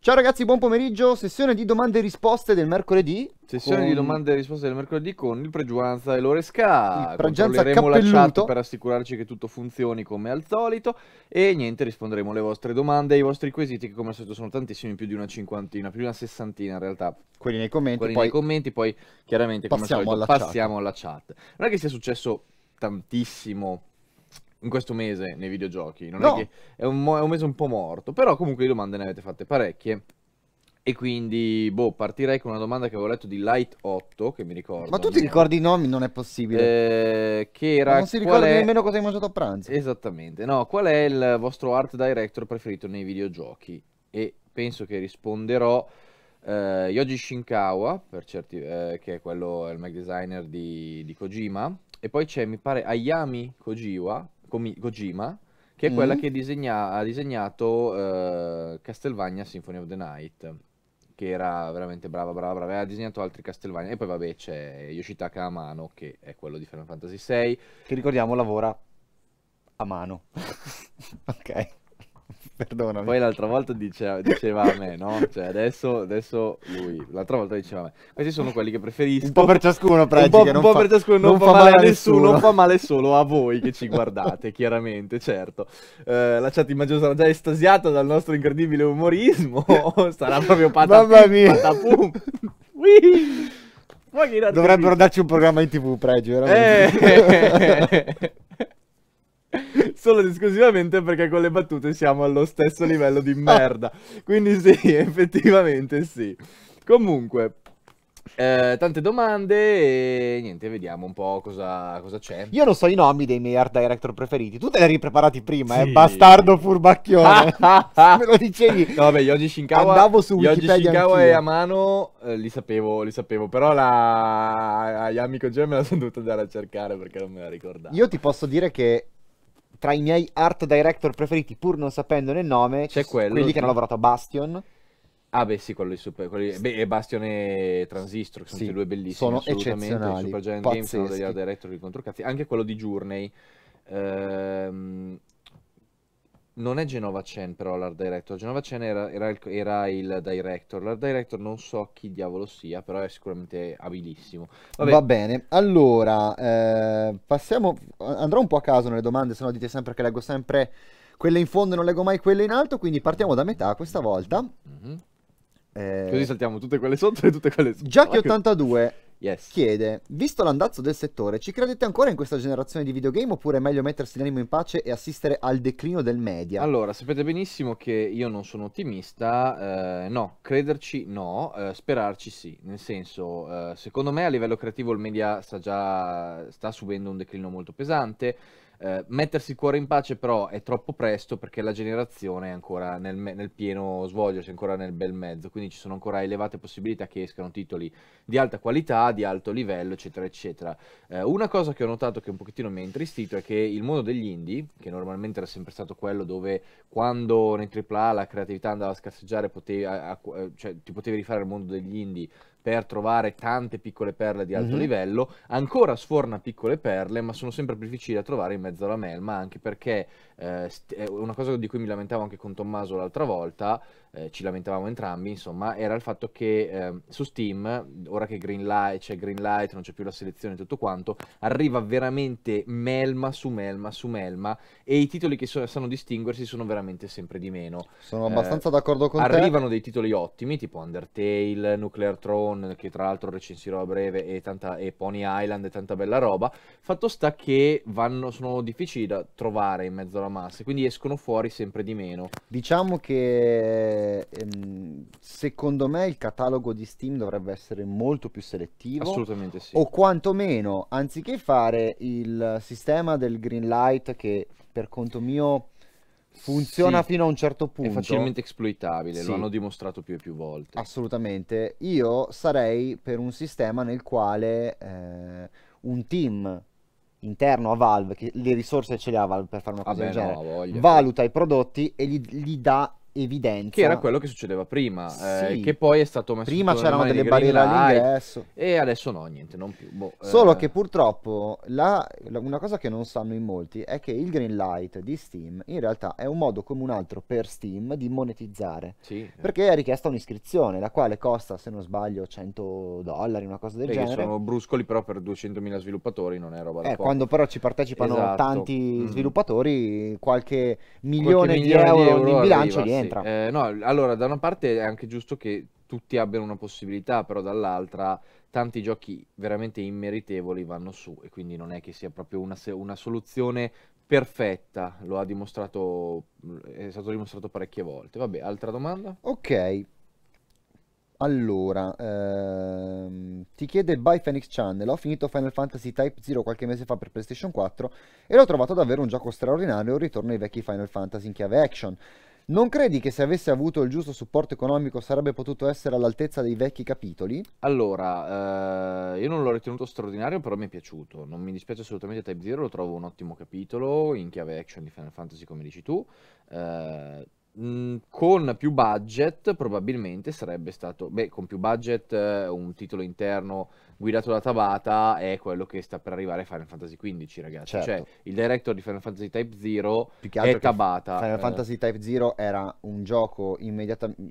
Ciao ragazzi, buon pomeriggio. Sessione di domande e risposte del mercoledì. Sessione con... di domande e risposte del mercoledì con il Pregiuanza e l'Oresca. Controlleremo cappelluto. la chat per assicurarci che tutto funzioni come al solito. E niente, risponderemo alle vostre domande e ai vostri quesiti, che come al solito sono tantissimi, più di una cinquantina, più di una sessantina in realtà. Quelli nei commenti. Quelli poi... nei commenti, poi chiaramente passiamo, come al solito, alla, passiamo chat. alla chat. Non è che sia successo tantissimo in questo mese nei videogiochi. Non no. è, che è un, è un mese un po' morto, però comunque di domande ne avete fatte parecchie. E quindi, boh, partirei con una domanda che avevo letto di Light 8, che mi ricordo. Ma tu ti ricordi i nomi? Non è possibile. Eh, che era... non si ricorda è... nemmeno cosa hai mangiato a pranzo. Esattamente. No, qual è il vostro art director preferito nei videogiochi? E penso che risponderò eh, Yoji Shinkawa, certi, eh, che è quello, è il mag designer di, di Kojima. E poi c'è, mi pare, Ayami Kojiwa, Kojima, che è mm-hmm. quella mm. che disegna- ha disegnato uh, Castlevania Symphony of the Night, che era veramente brava, brava, brava, ha disegnato altri Castlevania, e poi vabbè c'è Yoshitaka Amano, che è quello di Final Fantasy VI. Che ricordiamo lavora a mano. ok. Perdonami. Poi l'altra volta diceva, diceva a me, no? Cioè adesso, adesso lui, l'altra volta diceva a me. Questi sono quelli che preferisco. Un po' per ciascuno, pregi, Un po', un po fa, per ciascuno, non, non fa, male, male a nessuno, non fa male solo a voi che ci guardate, chiaramente, certo. Eh, la chat immagino sarà già estasiata dal nostro incredibile umorismo, sarà proprio patapum. Mamma mia! Patapum. Dovrebbero darci un programma in tv, pregi, veramente. Eh. Solo ed esclusivamente perché con le battute siamo allo stesso livello di merda. Quindi sì, effettivamente sì. Comunque, eh, tante domande e niente, vediamo un po' cosa, cosa c'è. Io non so i nomi dei miei art director preferiti. Tu te li hai ripreparati prima, eh? sì. eh? Bastardo furbacchione. Me lo dicevi. No, vabbè, Yoji Shinkawa. Andavo su Wikipedia Yoji Shinkawa e Amano eh, li sapevo, li sapevo. Però la Yamiko Gem me la sono dovuta andare a cercare perché non me la ricordavo. Io ti posso dire che tra i miei art director preferiti, pur non sapendone il nome, c'è quello, quelli sì. che hanno lavorato a Bastion. Ah, beh, sì, quello Super. Quelli, beh, e Bastion e Transistor, che sono sì, due bellissimi. Sono eccezionali. Super Giant Games sono degli art director di controcazzi. Anche quello di Journey. Ehm, non è Genova Chen però l'art director, Genova Chen era, era, il, era, il, director, l'art director non so chi diavolo sia, però è sicuramente abilissimo. Vabbè. Va bene, allora eh, passiamo, andrò un po' a caso nelle domande, se no dite sempre che leggo sempre quelle in fondo e non leggo mai quelle in alto, quindi partiamo da metà questa volta. Mm-hmm. Eh, Così saltiamo tutte quelle sotto e tutte quelle sotto. Giacchi82 Yes. Chiede, visto l'andazzo del settore, ci credete ancora in questa generazione di videogame oppure è meglio mettersi l'animo in pace e assistere al declino del media? Allora, sapete benissimo che io non sono ottimista, eh, no, crederci no, eh, sperarci sì, nel senso, eh, secondo me a livello creativo il media sta già, sta subendo un declino molto pesante, eh, mettersi il cuore in pace però è troppo presto perché la generazione è ancora nel, nel pieno svolgersi, ancora nel bel mezzo, quindi ci sono ancora elevate possibilità che escano titoli di alta qualità, di alto livello, eccetera, eccetera. Eh, una cosa che ho notato che un pochettino mi ha intristito è che il mondo degli indie, che normalmente era sempre stato quello dove quando nei AAA la creatività andava a scarseggiare, potevi, a, a, cioè, ti potevi rifare al mondo degli indie per trovare tante piccole perle di alto mm-hmm. livello, ancora sforna piccole perle, ma sono sempre più difficili da trovare in mezzo alla melma, anche perché eh, st- una cosa di cui mi lamentavo anche con Tommaso l'altra volta, eh, ci lamentavamo entrambi, insomma, era il fatto che eh, su Steam, ora che Greenlight, c'è light, non c'è più la selezione e tutto quanto, arriva veramente melma su melma su melma e i titoli che so- sanno distinguersi sono veramente sempre di meno. Sono eh, abbastanza d'accordo con arrivano te. Arrivano dei titoli ottimi, tipo Undertale, Nuclear Throne, che tra l'altro recensirò a breve, e, tanta, e Pony Island e tanta bella roba. Fatto sta che vanno, sono difficili da trovare in mezzo alla massa, quindi escono fuori sempre di meno. Diciamo che eh, ehm, secondo me il catalogo di Steam dovrebbe essere molto più selettivo. Assolutamente sì. O quantomeno, anziché fare il sistema del green light che per conto mio funziona sì, fino a un certo punto. È facilmente esploitabile, sì. lo hanno dimostrato più e più volte. Assolutamente. Io sarei per un sistema nel quale eh, un team interno a Valve, che le risorse ce le ha Valve per fare una cosa Vabbè, del genere, no, valuta i prodotti e gli, gli dà evidenza. Che era quello che succedeva prima, eh, sì. eh, che poi è stato messo Prima c'erano delle barriere all'ingresso. E adesso no, niente, non più. Boh, eh. Solo eh... che purtroppo la, la, una cosa che non sanno in molti è che il green light di Steam in realtà è un modo come un altro per Steam di monetizzare. Sì. Eh. Perché è richiesta un'iscrizione, la quale costa, se non sbaglio, 100 dollari, una cosa del perché genere. Sono bruscoli però per 200.000 sviluppatori, non è roba da eh, poco. Quando però ci partecipano esatto. tanti mm. sviluppatori, qualche milione, qualche milione di, euro di euro, in bilancio arriva, niente. Sì dall'altra. Eh, no, allora, da una parte è anche giusto che tutti abbiano una possibilità, però dall'altra tanti giochi veramente immeritevoli vanno su e quindi non è che sia proprio una, una soluzione perfetta, lo ha dimostrato, è stato dimostrato parecchie volte. Vabbè, altra domanda? Ok, allora, ehm, ti chiede By Phoenix Channel, ho finito Final Fantasy Type 0 qualche mese fa per PlayStation 4 e l'ho trovato davvero un gioco straordinario, ritorno ai vecchi Final Fantasy in chiave action. Non credi che se avesse avuto il giusto supporto economico sarebbe potuto essere all'altezza dei vecchi capitoli? Allora, eh, io non l'ho ritenuto straordinario, però mi è piaciuto. Non mi dispiace assolutamente Type Zero, lo trovo un ottimo capitolo in chiave action di Final Fantasy, come dici tu. Eh, mm, con più budget probabilmente sarebbe stato, beh, con più budget eh, un titolo interno guidato da Tabata è quello che sta per arrivare a Final Fantasy XV, ragazzi. Cioè, certo. Cioè, il director di Final Fantasy Type Zero 0 è Tabata. Final eh. Fantasy Type Zero era un gioco immediatamente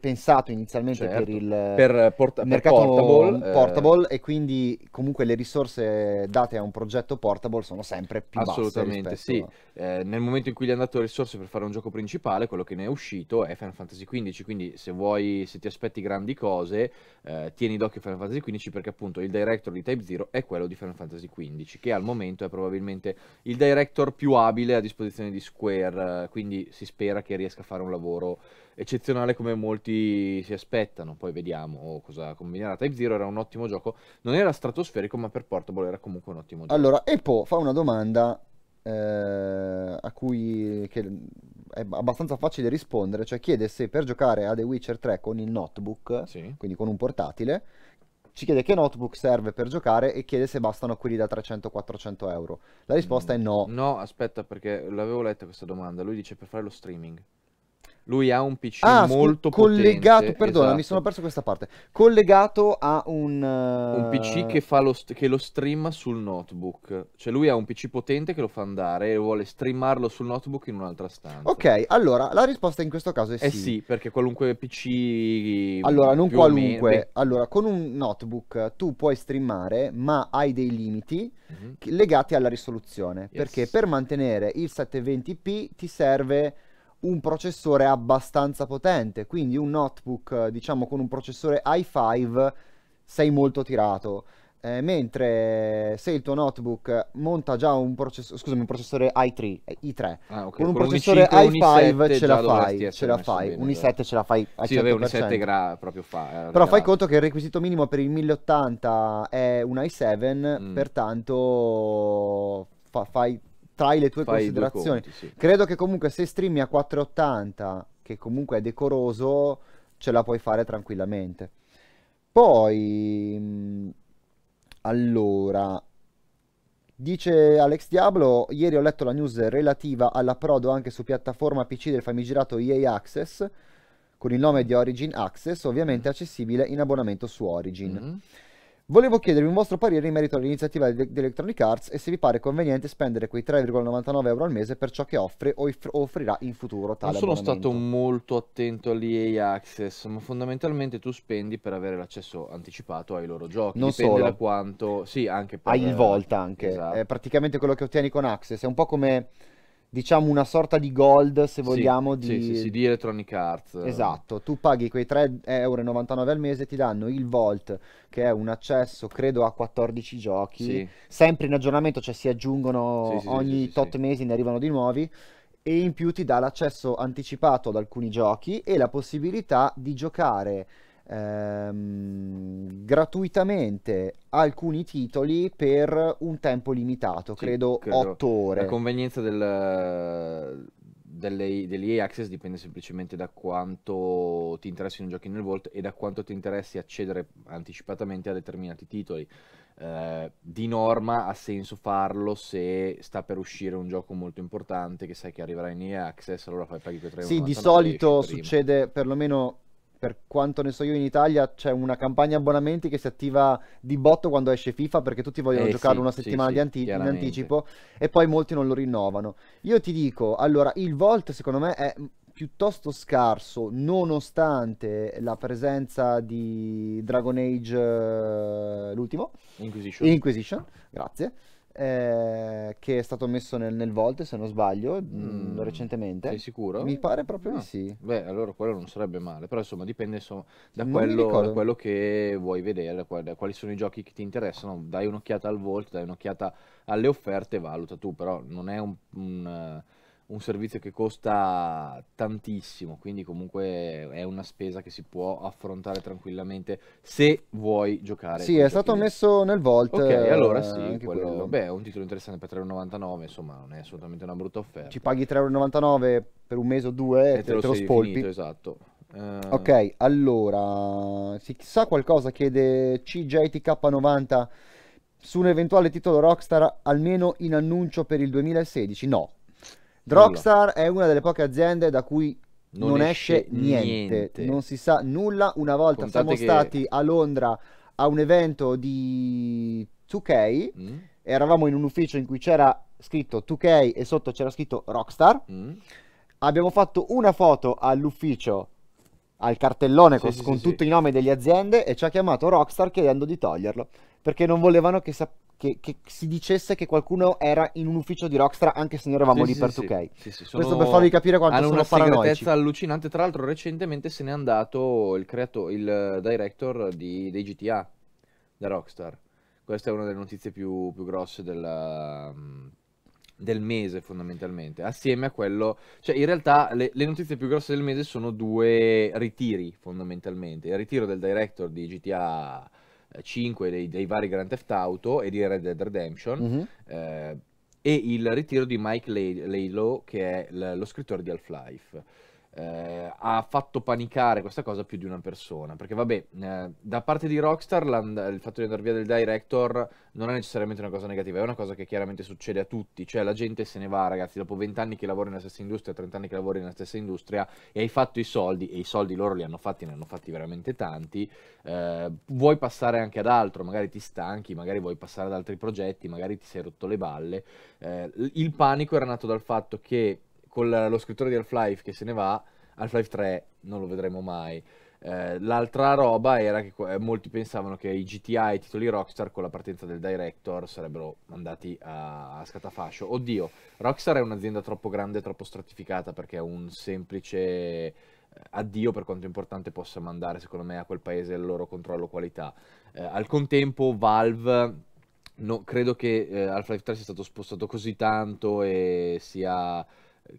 pensato inizialmente certo. per il per port- mercato per portable, portable eh. e quindi comunque le risorse date a un progetto portable sono sempre più Assolutamente, basse. Assolutamente, sì. A... Eh, nel momento in cui gli hanno dato le risorse per fare un gioco principale, quello che ne è uscito è Final Fantasy XV, quindi se vuoi se ti aspetti grandi cose, eh, tieni d'occhio Final Fantasy XV perché perché appunto il director di Type Zero è quello di Final Fantasy XV, che al momento è probabilmente il director più abile a disposizione di Square, eh, quindi si spera che riesca a fare un lavoro eccezionale come molti si aspettano, poi vediamo cosa combinerà. Type Zero era un ottimo gioco, non era stratosferico, ma per portable era comunque un ottimo gioco. Allora, Epo fa una domanda eh, a cui è abbastanza facile rispondere, cioè chiede se per giocare a The Witcher 3 con il notebook, sì. quindi con un portatile, ci chiede che notebook serve per giocare e chiede se bastano quelli da 300-400 euro. La risposta mm. è no. No, aspetta perché l'avevo letta questa domanda. Lui dice per fare lo streaming. Lui ha un PC ah, molto collegato, potente. perdona, esatto. mi sono esatto. perso questa parte. Collegato a un... Uh... Un PC eh, che, fa lo, st- che lo streama sul notebook. Cioè lui ha un PC potente che lo fa andare e vuole streamarlo sul notebook in un'altra stanza. Ok, allora la risposta in questo caso è eh sì. Eh sì, perché qualunque PC... Allora, non qualunque. Meno... Allora, con un notebook tu puoi streamare, ma hai dei limiti mm-hmm. legati alla risoluzione. Yes. Perché per mantenere il 720p ti serve un processore abbastanza potente, quindi un notebook diciamo con un processore i5 sei molto tirato. Eh, mentre se il tuo notebook monta già un, processore, scusami, un processore i3, eh, i3 ah, okay. con un processore i5, ce la fai, ce la fai, un i7 ce la fai al sì, 100%. Vabbè, un i7 gra- proprio fa. Eh, Però fai conto che il requisito minimo per il 1080 è un i7, mm. pertanto fa- fai trai le tue Fai considerazioni. Conti, sì. Credo che comunque se streami a 480, che comunque è decoroso, ce la puoi fare tranquillamente. Poi, mm, allora, dice Alex Diablo, ieri ho letto la news relativa alla prodo anche su piattaforma PC del famigerato EA Access, con il nome di Origin Access, ovviamente mm. accessibile in abbonamento su Origin. Mm-hmm. Volevo chiedervi un vostro parere in merito all'iniziativa di Electronic Arts e se vi pare conveniente spendere quei 3,99 euro al mese per ciò che offre o offrirà in futuro tale Non sono stato molto attento all'EA Access, ma fondamentalmente tu spendi per avere l'accesso anticipato ai loro giochi, non dipende solo. da quanto... Sì, anche per... Hai il eh, Volta anche, esatto. è praticamente quello che ottieni con Access, è un po' come diciamo una sorta di gold se vogliamo sì, di... Sì, sì, di Electronic Arts esatto tu paghi quei 3,99 euro al mese ti danno il Vault che è un accesso credo a 14 giochi sì. sempre in aggiornamento cioè si aggiungono ogni tot mesi ne arrivano di nuovi e in più ti dà l'accesso anticipato ad alcuni giochi e la possibilità di giocare ehm, gratuitamente alcuni titoli per un tempo limitato, sì, credo, credo 8 ore. La convenienza del, delle, degli e Access dipende semplicemente da quanto ti interessi non giochi nel Vault e da quanto ti interessi accedere anticipatamente a determinati titoli. Eh, di norma ha senso farlo se sta per uscire un gioco molto importante che sai che arriverà in EA Access, allora fai paghi 3 euro. Sì, di solito succede perlomeno per quanto ne so io in Italia c'è una campagna abbonamenti che si attiva di botto quando esce FIFA perché tutti vogliono eh, giocare sì, una settimana sì, anti- in anticipo e poi molti non lo rinnovano. Io ti dico, allora, il Volt secondo me è piuttosto scarso nonostante la presenza di Dragon Age eh, l'ultimo Inquisition, Inquisition grazie eh, che è stato messo nel, nel Volte, se non sbaglio, mm, mm. recentemente. Sei sicuro? Mi pare proprio di ah. sì. Beh, allora quello non sarebbe male, però insomma dipende insomma, da, quello, da, quello, che vuoi vedere, da quali, da quali sono i giochi che ti interessano. Dai un'occhiata al Volt, dai un'occhiata alle offerte, valuta tu, però non è un, un un servizio che costa tantissimo, quindi comunque è una spesa che si può affrontare tranquillamente se vuoi giocare. Sì, è stato messo nel Vault. Ok, eh, allora sì, quello, quello. Beh, è un titolo interessante per 3,99, insomma, non è assolutamente una brutta offerta. Ci paghi 3,99 per un mese o due e eh, te, te lo, te lo spolpi. Finito, esatto. Uh... Ok, allora, si sa qualcosa chiede CJTK90 su un eventuale titolo Rockstar almeno in annuncio per il 2016? No, Rockstar è una delle poche aziende da cui non, non esce, niente. niente. non si sa nulla. Una volta Contate siamo che... stati a Londra a un evento di 2K, mm. eravamo in un ufficio in cui c'era scritto 2K e sotto c'era scritto Rockstar. Mm. Abbiamo fatto una foto all'ufficio al cartellone sì, con, sì, con sì, tutti i nomi delle aziende e ci ha chiamato Rockstar chiedendo di toglierlo perché non volevano che, sap- che, che, si dicesse che qualcuno era in un ufficio di Rockstar anche se noi eravamo sì, lì sì, per 2K. Sì, sono... Questo per farvi capire quanto hanno sono paranoici. una segretezza allucinante. Tra l'altro recentemente se n'è andato il, creato, il eh, director di, dei GTA, da Rockstar. Questa è una delle notizie più, più grosse della mm, del mese fondamentalmente assieme a quello cioè in realtà le, le, notizie più grosse del mese sono due ritiri fondamentalmente il ritiro del director di GTA 5 dei, dei, vari Grand Theft Auto e di Red Dead Redemption mm-hmm. eh, e il ritiro di Mike Lay- Laylow che è l- lo scrittore di Half-Life eh, ha fatto panicare questa cosa più di una persona. Perché, vabbè, eh, da parte di Rockstar il fatto di andare via del director non è necessariamente una cosa negativa, è una cosa che chiaramente succede a tutti. Cioè, la gente se ne va, ragazzi. Dopo 20 anni che lavori nella stessa industria, 30 anni che lavori nella stessa industria e hai fatto i soldi, e i soldi loro li hanno fatti, ne hanno fatti veramente tanti. Eh, vuoi passare anche ad altro, magari ti stanchi, magari vuoi passare ad altri progetti, magari ti sei rotto le balle. Eh, il panico era nato dal fatto che con lo scrittore di Half-Life che se ne va, Half-Life 3 non lo vedremo mai. Eh, l'altra roba era che eh, molti pensavano che i GTA e i titoli Rockstar con la partenza del Director sarebbero andati a, a scatafascio. Oddio, Rockstar è un'azienda troppo grande, troppo stratificata perché è un semplice eh, addio per quanto importante possa mandare secondo me a quel paese il loro controllo qualità. Eh, al contempo Valve... No, credo che eh, Half-Life 3 sia stato spostato così tanto e sia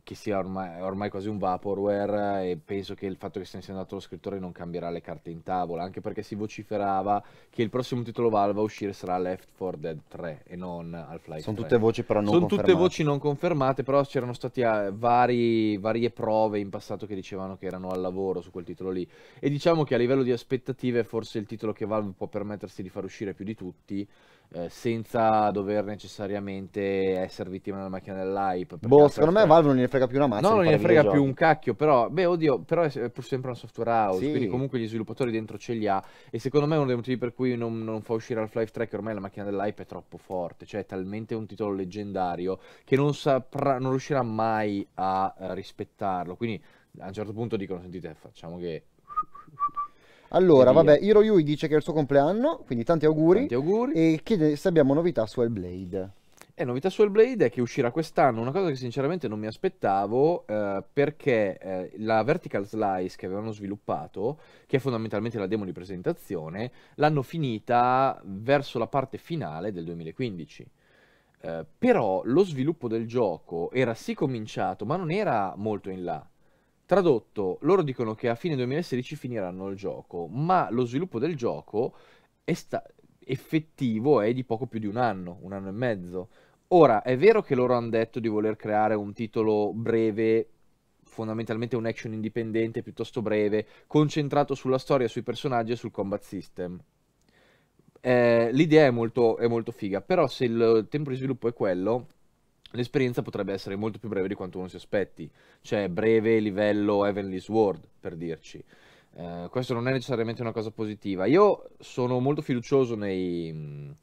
che sia ormai, ormai, quasi un vaporware e penso che il fatto che se ne sia andato lo scrittore non cambierà le carte in tavola, anche perché si vociferava che il prossimo titolo Valve a uscire sarà Left 4 Dead 3 e non Half-Life Sono 3. tutte voci però non Sono confermate. tutte voci non confermate, però c'erano state eh, vari, varie prove in passato che dicevano che erano al lavoro su quel titolo lì e diciamo che a livello di aspettative forse il titolo che Valve può permettersi di far uscire più di tutti eh, senza dover necessariamente essere vittima della macchina dell'hype. Boh, secondo me Valve non gliene frega più una mazza. No, non gliene frega più un cacchio, però, beh, oddio, però è pur sempre una software house, sì. quindi comunque gli sviluppatori dentro ce li ha e secondo me uno dei motivi per cui non, non fa uscire al life 3 ormai la macchina dell'hype è troppo forte, cioè è talmente un titolo leggendario che non, saprà, non riuscirà mai a, a eh, rispettarlo, quindi a un certo punto dicono, sentite, facciamo che allora, vabbè, Hiroyui dice che è il suo compleanno, quindi tanti auguri. Tanti auguri. E chiede se abbiamo novità su Hellblade. E eh, novità su Hellblade è che uscirà quest'anno una cosa che sinceramente non mi aspettavo eh, perché eh, la Vertical Slice che avevano sviluppato, che è fondamentalmente la demo di presentazione, l'hanno finita verso la parte finale del 2015. Eh, però lo sviluppo del gioco era sì cominciato, ma non era molto in là Tradotto, loro dicono che a fine 2016 finiranno il gioco, ma lo sviluppo del gioco è sta- effettivo è di poco più di un anno, un anno e mezzo. Ora, è vero che loro hanno detto di voler creare un titolo breve, fondamentalmente un action indipendente piuttosto breve, concentrato sulla storia, sui personaggi e sul combat system. Eh, l'idea è molto, è molto figa, però se il tempo di sviluppo è quello, l'esperienza potrebbe essere molto più breve di quanto uno si aspetti, cioè breve livello Heavenly Sword, per dirci. Eh, questo non è necessariamente una cosa positiva. Io sono molto fiducioso nei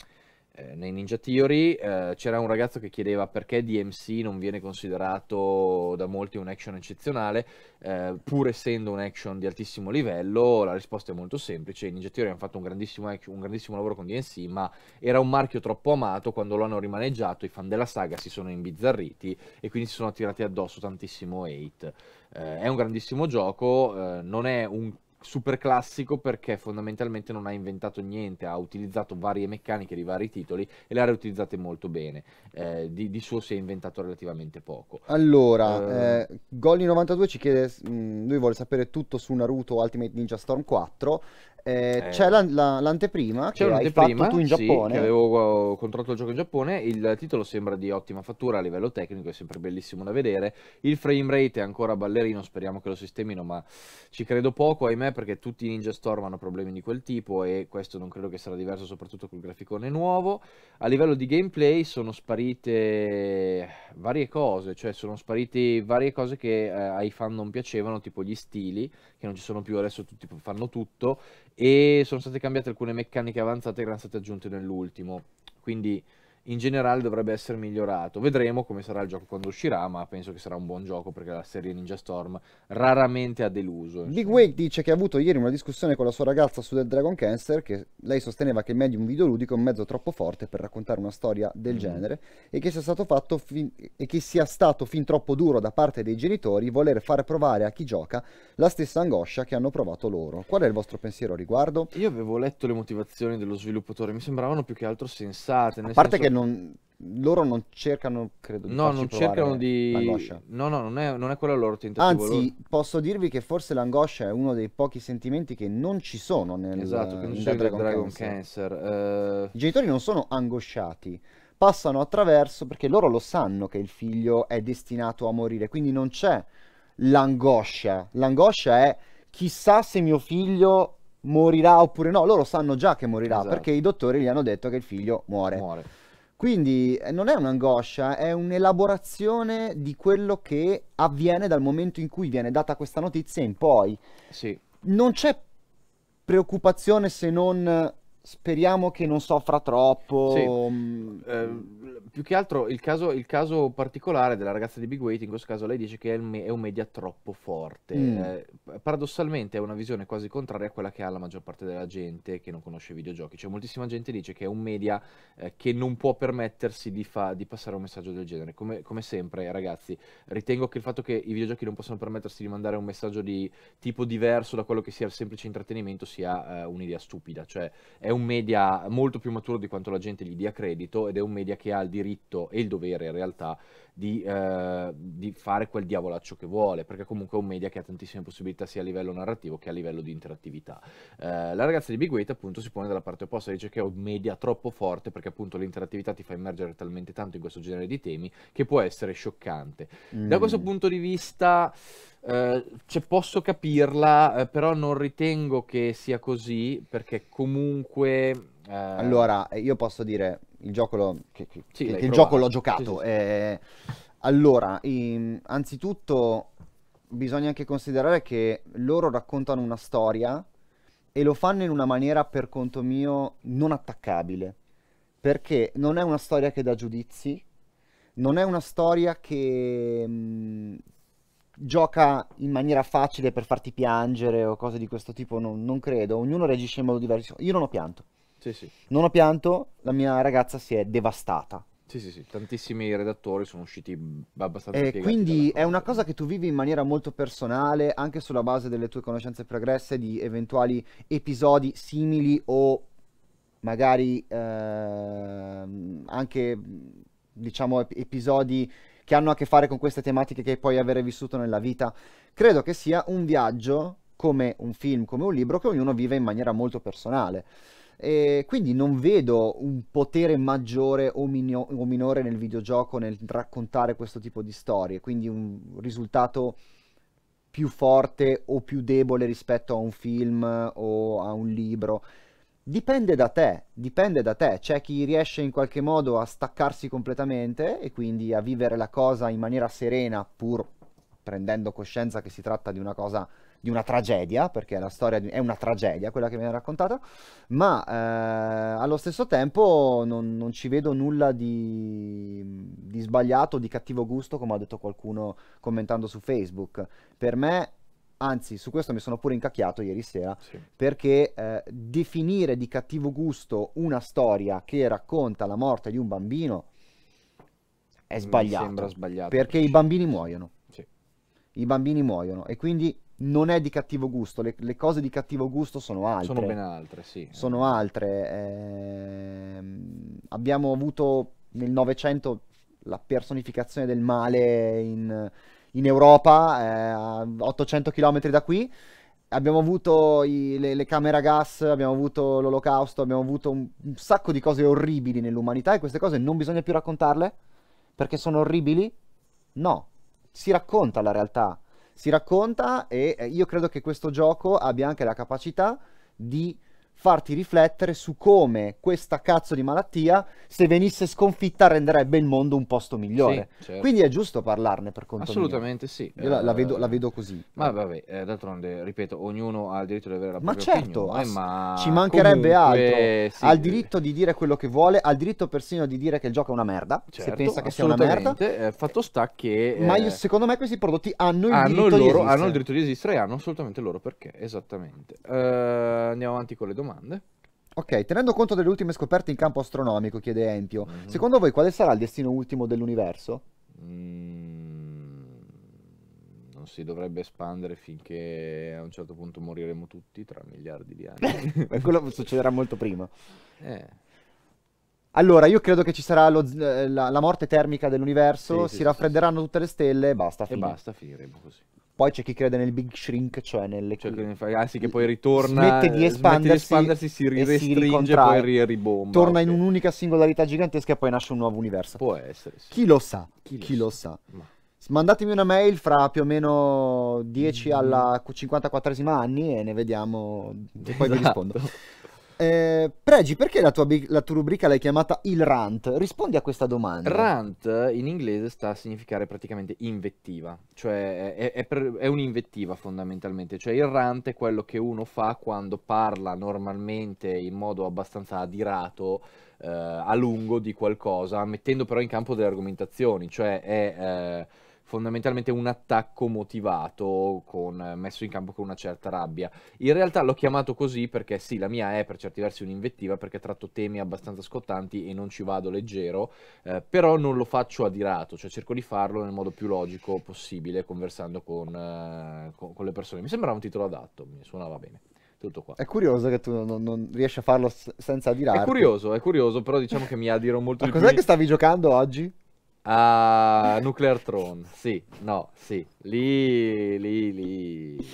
eh, nei Ninja Theory eh, c'era un ragazzo che chiedeva perché DMC non viene considerato da molti un action eccezionale, eh, pur essendo un action di altissimo livello, la risposta è molto semplice, i Ninja Theory hanno fatto un grandissimo, action, un grandissimo lavoro con DMC, ma era un marchio troppo amato, quando lo hanno rimaneggiato i fan della saga si sono imbizzarriti e quindi si sono tirati addosso tantissimo hate. Eh, è un grandissimo gioco, eh, non è un super classico perché fondamentalmente non ha inventato niente, ha utilizzato varie meccaniche di vari titoli e le ha riutilizzate molto bene. Eh, di, di, suo si è inventato relativamente poco. Allora, uh... eh, Golly92 ci chiede, mh, mm, lui vuole sapere tutto su Naruto Ultimate Ninja Storm 4. Eh, eh, c'è la, la, l'anteprima c'è che hai fatto tu in Giappone. Sì, avevo contratto il gioco in Giappone. Il titolo sembra di ottima fattura a livello tecnico, è sempre bellissimo da vedere. Il frame rate è ancora ballerino, speriamo che lo sistemino, ma ci credo poco, ahimè, perché tutti i Ninja Storm hanno problemi di quel tipo e questo non credo che sarà diverso, soprattutto col graficone nuovo. A livello di gameplay sono sparite varie cose, cioè sono sparite varie cose che eh, ai fan non piacevano, tipo gli stili, che non ci sono più adesso, tutti fanno tutto e sono state cambiate alcune meccaniche avanzate che erano state aggiunte nell'ultimo. Quindi in generale dovrebbe essere migliorato. Vedremo come sarà il gioco quando uscirà, ma penso che sarà un buon gioco perché la serie Ninja Storm raramente ha deluso. Big Wake dice che ha avuto ieri una discussione con la sua ragazza su Dead Dragon Cancer, che lei sosteneva che il medium videoludico è un mezzo troppo forte per raccontare una storia del mm. genere e che, fin- e che sia stato fin troppo duro da parte dei genitori voler far provare a chi gioca la stessa angoscia che hanno provato loro. Qual è il vostro pensiero a riguardo? Io avevo letto le motivazioni dello sviluppatore, mi sembravano più che altro sensate. Nel a parte che non, loro non cercano, credo, di No, non cercano di... L'angoscia. No, no, non è, non è quello il loro tentativo. Anzi, loro... posso dirvi che forse l'angoscia è uno dei pochi sentimenti che non ci sono nel, esatto, che non Dragon, Dragon, Cancer. cancer. Uh... I genitori non sono angosciati, passano attraverso perché loro lo sanno che il figlio è destinato a morire, quindi non c'è l'angoscia. L'angoscia è chissà se mio figlio morirà oppure no, loro sanno già che morirà esatto. perché i dottori gli hanno detto che il figlio muore. muore. Quindi eh, non è un'angoscia, è un'elaborazione di quello che avviene dal momento in cui viene data questa notizia in poi. Sì. Non c'è preoccupazione se non eh, speriamo che non soffra troppo. Sì. Um, eh, più che altro il caso, il caso, particolare della ragazza di Big Weight, in questo caso lei dice che è, me- è un media troppo forte. Mm. Eh, paradossalmente è una visione quasi contraria a quella che ha la maggior parte della gente che non conosce i videogiochi. Cioè moltissima gente dice che è un media eh, che non può permettersi di, fa- di, passare un messaggio del genere. Come, come, sempre ragazzi, ritengo che il fatto che i videogiochi non possano permettersi di mandare un messaggio di tipo diverso da quello che sia il semplice intrattenimento sia eh, un'idea stupida. Cioè è un media molto più maturo di quanto la gente gli dia credito ed è un media che ha ha il diritto e il dovere in realtà di, eh, di, fare quel diavolaccio che vuole, perché comunque è un media che ha tantissime possibilità sia a livello narrativo che a livello di interattività. Eh, la ragazza di Big Wait appunto si pone dalla parte opposta, dice che è un media troppo forte perché appunto l'interattività ti fa immergere talmente tanto in questo genere di temi che può essere scioccante. Mm. Da questo mm. punto di vista... Eh, cioè, posso capirla, eh, però non ritengo che sia così perché comunque eh, allora, io posso dire, il gioco, l'ho, che, che, sì, che il gioco l'ho giocato. Sì, sì, eh, allora, ehm, anzitutto bisogna anche considerare che loro raccontano una storia e lo fanno in una maniera per conto mio non attaccabile, perché non è una storia che dà giudizi, non è una storia che mh, mm, gioca in maniera facile per farti piangere o cose di questo tipo, non, non credo, ognuno reagisce in modo diverso. Io non ho pianto. Sì, sì. Non ho pianto, la mia ragazza si è devastata sì, sì, sì, tantissimi redattori sono usciti abbastanza eh, Quindi è una cosa che tu vivi in maniera molto personale, anche sulla base delle tue conoscenze pregresse di eventuali episodi simili o magari eh, anche diciamo episodi che hanno a che fare con queste tematiche che puoi avere vissuto nella vita. Credo che sia un viaggio come un film, come un libro che ognuno vive in maniera molto personale. E quindi non vedo un potere maggiore o, minio- o, minore nel videogioco nel raccontare questo tipo di storie, quindi un risultato più forte o più debole rispetto a un film o a un libro. Dipende da te, dipende da te. C'è chi riesce in qualche modo a staccarsi completamente e quindi a vivere la cosa in maniera serena, pur prendendo coscienza che si tratta di una cosa di una tragedia, perché la storia è una tragedia quella che viene raccontata, ma eh, allo stesso tempo non, non ci vedo nulla di, di, sbagliato, di cattivo gusto, come ha detto qualcuno commentando su Facebook. Per me, anzi, su questo mi sono pure incacchiato ieri sera, sì. perché eh, definire di cattivo gusto una storia che racconta la morte di un bambino è sbagliato. sbagliato perché, perché i bambini muoiono. I bambini muoiono e quindi non è di cattivo gusto, le, le, cose di cattivo gusto sono altre. Sono ben altre, sì. Sono altre. Eh, abbiamo avuto nel Novecento la personificazione del male in, in Europa, eh, a 800 km da qui. Abbiamo avuto i, le, le, camere a gas, abbiamo avuto l'olocausto, abbiamo avuto un, un sacco di cose orribili nell'umanità e queste cose non bisogna più raccontarle perché sono orribili? No, si racconta la realtà si racconta e eh, io credo che questo gioco abbia anche la capacità di farti riflettere su come questa cazzo di malattia, se venisse sconfitta, renderebbe il mondo un posto migliore. Sì, certo. Quindi è giusto parlarne per conto Assolutamente mio. sì. Io la, la, vedo, eh, la, vedo, così. Ma vabbè, eh, d'altronde, ripeto, ognuno ha il diritto di avere la ma propria certo, opinione, ass- ma ci mancherebbe Comunque, altro. Sì, ha il diritto di dire quello che vuole, ha il diritto persino di dire che il gioco è una merda, certo, se pensa che sia una merda. Eh, fatto sta che... Eh, ma io, secondo me questi prodotti hanno il, hanno, loro, hanno il, diritto di esistere e hanno assolutamente loro perché, esattamente. andiamo avanti con le domande domande. Ok, tenendo conto delle ultime scoperte in campo astronomico, chiede Empio, mm-hmm. secondo voi quale sarà il destino ultimo dell'universo? Mm, non si dovrebbe espandere finché a un certo punto moriremo tutti tra miliardi di anni. Quello succederà molto prima. Eh. Allora, io credo che ci sarà lo, eh, la, la, morte termica dell'universo, sì, si sì, raffredderanno sì. tutte le stelle e basta. E basta, finiremo così. Poi c'è chi crede nel big shrink, cioè nelle... Cioè che, ah, sì, che poi ritorna... Smette di espandersi, eh, smette di espandersi si restringe e poi ri- ribomba. Torna okay. in un'unica singolarità gigantesca e poi nasce un nuovo universo. Può essere, sì. Chi lo sa? Chi, chi lo, sa? sa. Ma... Mandatemi una mail fra più o meno 10 mm. alla 54 anni e ne vediamo... E poi vi esatto. rispondo eh, Pregi, perché la tua, la tua, rubrica l'hai chiamata il rant? Rispondi a questa domanda. Rant in inglese sta a significare praticamente invettiva, cioè è, è, per, è un'invettiva fondamentalmente, cioè il rant è quello che uno fa quando parla normalmente in modo abbastanza adirato eh, a lungo di qualcosa, mettendo però in campo delle argomentazioni, cioè è... Eh, fondamentalmente un attacco motivato, con, messo in campo con una certa rabbia. In realtà l'ho chiamato così perché sì, la mia è per certi versi un'invettiva perché tratto temi abbastanza scottanti e non ci vado leggero, eh, però non lo faccio adirato, cioè cerco di farlo nel modo più logico possibile conversando con, eh, con, con le persone. Mi sembrava un titolo adatto, mi suonava bene. Tutto qua. È curioso che tu non, non riesci a farlo senza adirarti. È curioso, è curioso, però diciamo che mi adiro molto Ma di cos'è più. Cos'è che stavi giocando oggi? a Nuclear Throne, sì, no, sì, lì, lì, lì,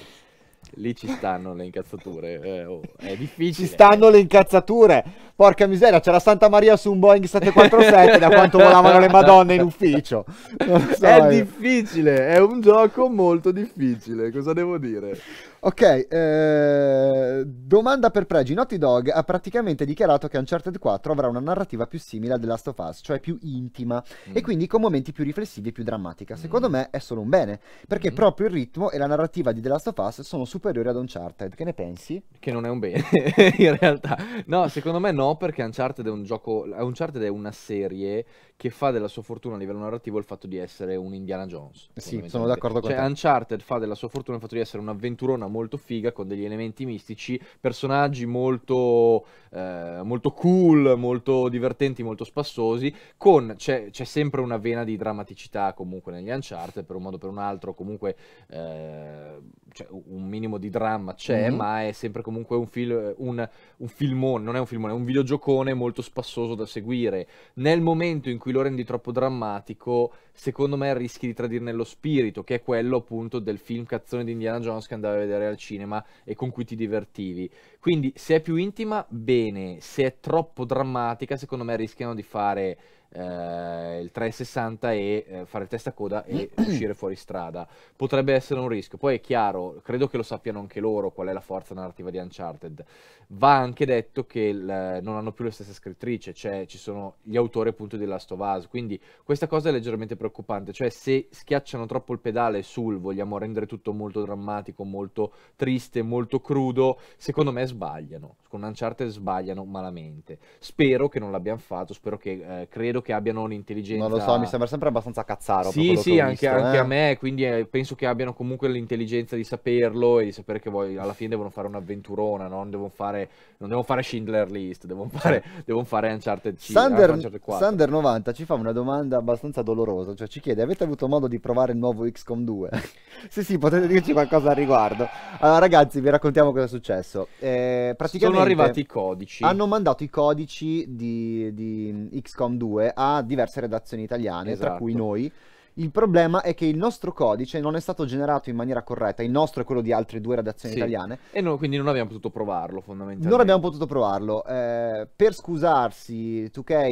lì ci stanno le incazzature, eh, oh, è difficile. Ci stanno le incazzature, porca miseria, c'era Santa Maria su un Boeing 747 da quanto volavano le madonne in ufficio. Non So, è io. Eh. difficile, è un gioco molto difficile, cosa devo dire? Ok, eh, domanda per pregi. Naughty Dog ha praticamente dichiarato che Uncharted 4 avrà una narrativa più simile a The Last of Us, cioè più intima, mm. e quindi con momenti più riflessivi e più drammatica. Mm. Secondo mm. me è solo un bene, perché mm. proprio il ritmo e la narrativa di The Last of Us sono superiori ad Uncharted. Che ne pensi? Che non è un bene, in realtà. No, secondo me no, perché Uncharted è un gioco... Uncharted è una serie che fa della sua fortuna a livello narrativo il fatto di essere un Indiana Jones. Sì, sono d'accordo con cioè, te. Cioè Uncharted fa della sua fortuna il fatto di essere un'avventurona molto figa con degli elementi mistici, personaggi molto, eh, molto cool, molto divertenti, molto spassosi, con c'è, c'è, sempre una vena di drammaticità comunque negli Uncharted, per un modo o per un altro, comunque eh, cioè, un minimo di dramma c'è, mm-hmm. ma è sempre comunque un, fil- un, un filmone, non è un filmone, è un videogiocone molto spassoso da seguire. Nel momento in cui lo rendi troppo drammatico secondo me rischi di tradirne lo spirito, che è quello appunto del film cazzone di Indiana Jones che andavi a vedere al cinema e con cui ti divertivi. Quindi se è più intima, bene, se è troppo drammatica, secondo me rischiano di fare eh, il 360 e eh, fare a coda e uscire fuori strada. Potrebbe essere un rischio. Poi è chiaro, credo che lo sappiano anche loro qual è la forza narrativa di Uncharted. Va anche detto che il, eh, non hanno più la stessa scrittrice, cioè ci sono gli autori appunto di Last of Us, quindi questa cosa è leggermente preoccupante, cioè se schiacciano troppo il pedale sul vogliamo rendere tutto molto drammatico, molto triste, molto crudo, secondo me sbagliano. Con Uncharted sbagliano malamente. Spero che non l'abbiano fatto, spero che eh, credo credo che abbiano un'intelligenza. Non lo so, mi sembra sempre abbastanza cazzaro. Sì, sì, anche, visto, anche eh. a me, quindi eh, penso che abbiano comunque l'intelligenza di saperlo e di sapere che voi, alla fine devono fare un'avventurona, no? non, devono fare, non devono fare Schindler List, devono fare, devono fare Uncharted 5. Sander, Uncharted 4. Sander 90 ci fa una domanda abbastanza dolorosa, cioè ci chiede, avete avuto modo di provare il nuovo XCOM 2? sì, sì, potete dirci qualcosa al riguardo. Allora ragazzi, vi raccontiamo cosa è successo. Eh, praticamente Sono arrivati i codici. Hanno mandato i codici di, di XCOM 2 a diverse redazioni italiane, esatto. tra cui esatto. noi. Il problema è che il nostro codice non è stato generato in maniera corretta, il nostro è quello di altre due redazioni sì. italiane. E no, quindi non abbiamo potuto provarlo fondamentalmente. Non abbiamo potuto provarlo. Eh, per scusarsi, 2K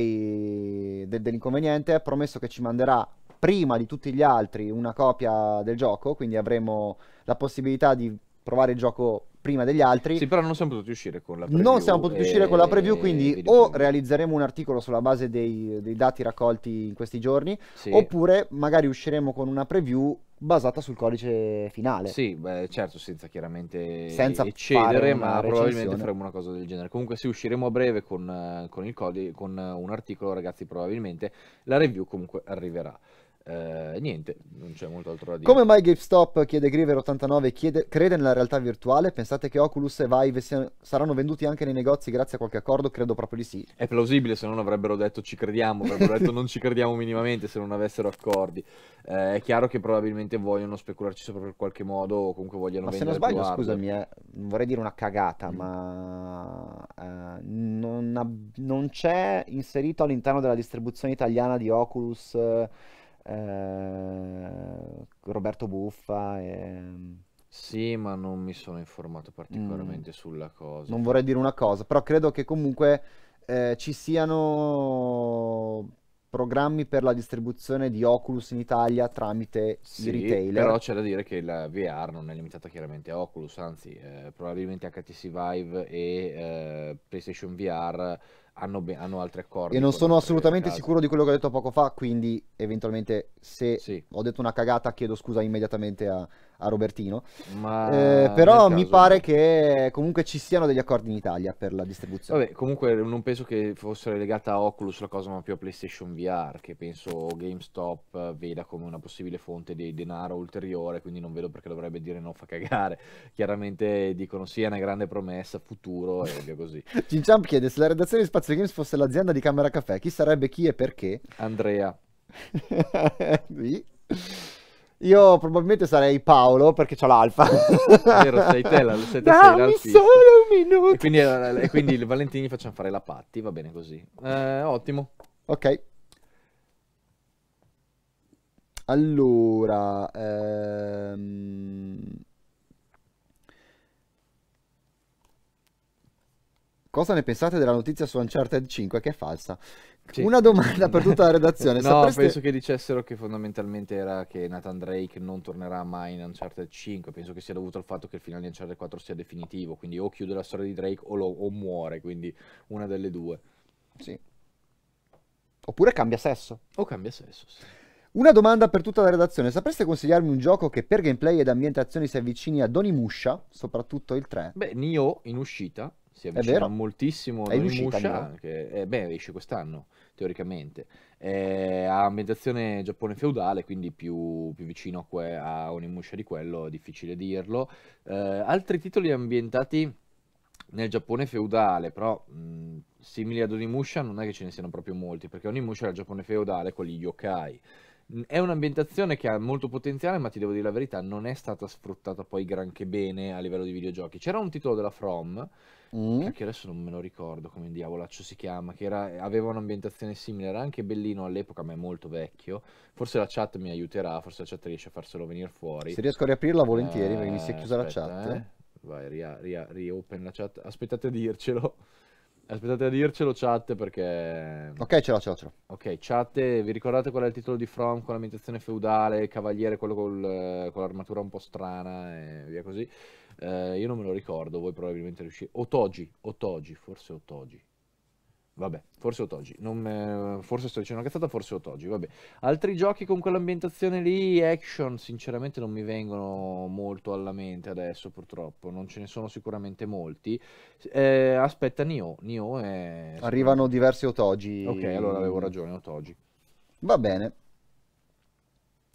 de- dell'inconveniente ha promesso che ci manderà prima di tutti gli altri una copia del gioco, quindi avremo la possibilità di provare il gioco prima degli altri. Sì, però non siamo potuti uscire con la preview. Non siamo potuti e... uscire con la eh, preview, quindi o realizzeremo un articolo sulla base dei, dei dati raccolti in questi giorni, sì. oppure magari usciremo con una preview basata sul codice finale. Sì, beh, certo, senza chiaramente senza eccedere, ma recensione. probabilmente faremo una cosa del genere. Comunque se usciremo a breve con, eh, con, il codice, con eh, un articolo, ragazzi, probabilmente la review comunque arriverà. Eh, niente, non c'è molto altro da dire. Come mai GameStop chiede Griver89 chiede, crede nella realtà virtuale? Pensate che Oculus e Vive siano, saranno venduti anche nei negozi grazie a qualche accordo? Credo proprio di sì. È plausibile, se non avrebbero detto ci crediamo, avrebbero detto non ci crediamo minimamente se non avessero accordi. Eh, è chiaro che probabilmente vogliono specularci sopra per qualche modo o comunque vogliono ma vendere se non sbaglio, scusami, eh, vorrei dire una cagata, mm. ma eh, non, non, c'è inserito all'interno della distribuzione italiana di Oculus... Eh, eh, Roberto Buffa. E... Mm, sì, ma non mi sono informato particolarmente mm. sulla cosa. Non vorrei dire una cosa, però credo che comunque eh, ci siano programmi per la distribuzione di Oculus in Italia tramite sì, i retailer. Però c'è da dire che la VR non è limitata chiaramente a Oculus, anzi eh, probabilmente HTC Vive e eh, PlayStation VR hanno, be- hanno altri accordi. E non sono assolutamente sicuro di quello che ho detto poco fa, quindi eventualmente se sì. ho detto una cagata chiedo scusa immediatamente a, a Robertino. Ma eh, però mi pare che comunque ci siano degli accordi in Italia per la distribuzione. Vabbè, comunque non penso che fosse legata a Oculus la cosa, ma più a PlayStation VR, che penso GameStop eh, veda come una possibile fonte di denaro ulteriore, quindi non vedo perché dovrebbe dire no, fa cagare. Chiaramente dicono sì, è una grande promessa, futuro e via così. Cinciamp chiede se la redazione di Spazio Games fosse l'azienda di Camera Caffè, chi sarebbe chi e perché? Andrea. sì. Io probabilmente sarei Paolo perché c'ho l'alfa. Vero, sei te, la, sei te sei solo un minuto. E quindi, eh, e quindi il Valentini facciamo fare la patti, va bene così. Eh, ottimo. Ok. Allora, ehm... cosa ne pensate della notizia su Uncharted 5 che è falsa? Sì. Una domanda per tutta la redazione. no, Sapreste... penso che dicessero che fondamentalmente era che Nathan Drake non tornerà mai in Uncharted 5. Penso che sia dovuto al fatto che il finale di Uncharted 4 sia definitivo. Quindi o chiude la storia di Drake o, lo, o muore. Quindi una delle due. Sì. Oppure cambia sesso. O cambia sesso, sì. Una domanda per tutta la redazione. Sapreste consigliarmi un gioco che per gameplay ed ambientazioni si avvicini a Doni Muscia, soprattutto il 3? Beh, Nioh in uscita si avvicina moltissimo a Musha, che eh, beh, esce quest'anno teoricamente, ha ambientazione Giappone feudale, quindi più, più vicino a, a Onimusha di quello, è difficile dirlo. Eh, altri titoli ambientati nel Giappone feudale, però mh, simili ad Onimusha non è che ce ne siano proprio molti, perché Onimusha era il Giappone feudale con gli yokai, è un'ambientazione che ha molto potenziale, ma ti devo dire la verità, non è stata sfruttata poi granché bene a livello di videogiochi. C'era un titolo della From, mm. che adesso non me lo ricordo come in diavolaccio si chiama, che era, aveva un'ambientazione simile, era anche bellino all'epoca, ma è molto vecchio. Forse la chat mi aiuterà, forse la chat riesce a farselo venire fuori. Se riesco a riaprirla volentieri, eh, perché mi si è chiusa aspetta, la chat. Eh. Vai, ria, ria, reopen la chat, aspettate a dircelo. Aspettate a dircelo chat perché... Ok, ce l'ho, ce l'ho, ce l'ho. Ok, chat, vi ricordate qual è il titolo di From con l'ambientazione feudale, cavaliere, quello col, eh, con l'armatura un po' strana e via così? Eh, io non me lo ricordo, voi probabilmente riuscite... Otogi, Otogi, forse Otogi. Vabbè, forse Otogi, me... forse sto dicendo una cazzata, forse Otogi, vabbè. Altri giochi con quell'ambientazione lì, action, sinceramente non mi vengono molto alla mente adesso purtroppo, non ce ne sono sicuramente molti. Eh, aspetta Nioh, Nioh è... Arrivano diversi Otogi. Ok, allora avevo ragione, Otogi. Va bene.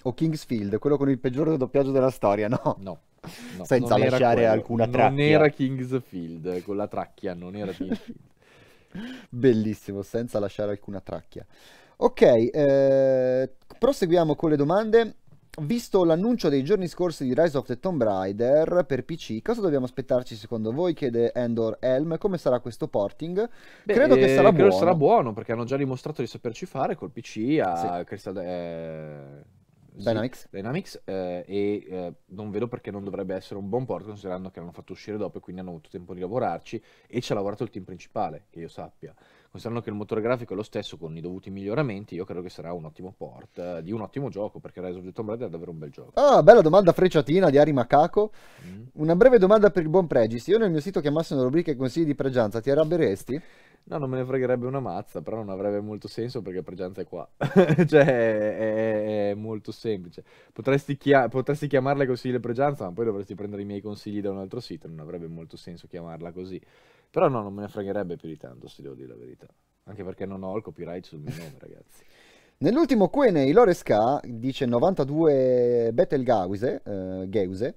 O Kingsfield, quello con il peggior doppiaggio della storia, no? No. no Senza lasciare alcuna traccia. Non era Kingsfield, eh, con la tracchia non era Kingsfield. Bellissimo, senza lasciare alcuna tracchia. Ok, eh, proseguiamo con le domande. Visto l'annuncio dei giorni scorsi di Rise of the Tomb Raider per PC, cosa dobbiamo aspettarci secondo voi? Chiede Endor Helm, come sarà questo porting? Beh, credo che eh, sarà credo buono. sarà buono perché hanno già dimostrato di saperci fare col PC a sì. Crystal, eh, Dynamics. Sì, Dynamics eh, e eh, non vedo perché non dovrebbe essere un buon port considerando che l'hanno fatto uscire dopo e quindi hanno avuto tempo di lavorarci e ci ha lavorato il team principale, che io sappia. Considerando che il motore grafico è lo stesso con i dovuti miglioramenti, io credo che sarà un ottimo port eh, di un ottimo gioco perché Rise of the Tomb Raider è davvero un bel gioco. Ah, bella domanda frecciatina di Ari Macaco. Mm. Una breve domanda per il buon Pregi. Se io nel mio sito chiamassi una rubrica e consigli di pregianza, ti arrabbieresti? No, non me ne fregherebbe una mazza, però non avrebbe molto senso perché Pregianza è qua. cioè, è, è, molto semplice. Potresti, chia- potresti chiamarla così le Pregianza, ma poi dovresti prendere i miei consigli da un altro sito, non avrebbe molto senso chiamarla così. Però no, non me ne fregherebbe più di tanto, se devo dire la verità. Anche perché non ho il copyright sul mio nome, ragazzi. Nell'ultimo Quene, Iloresca dice 92 Betelgeuse, eh, Geuse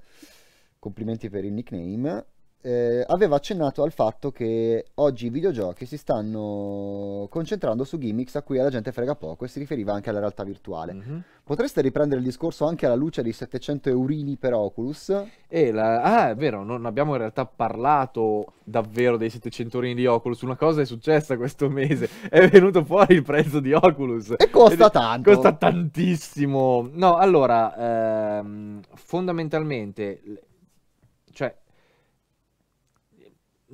complimenti per il nickname eh, aveva accennato al fatto che oggi i videogiochi si stanno concentrando su gimmicks a cui la gente frega poco e si riferiva anche alla realtà virtuale. Mm-hmm. Potreste riprendere il discorso anche alla luce dei 700 eurini per Oculus? Eh, la... Ah, è vero, non abbiamo in realtà parlato davvero dei 700 eurini di Oculus. Una cosa è successa questo mese, è venuto fuori il prezzo di Oculus. E costa Ed... tanto. Costa tantissimo. No, allora, ehm, fondamentalmente, cioè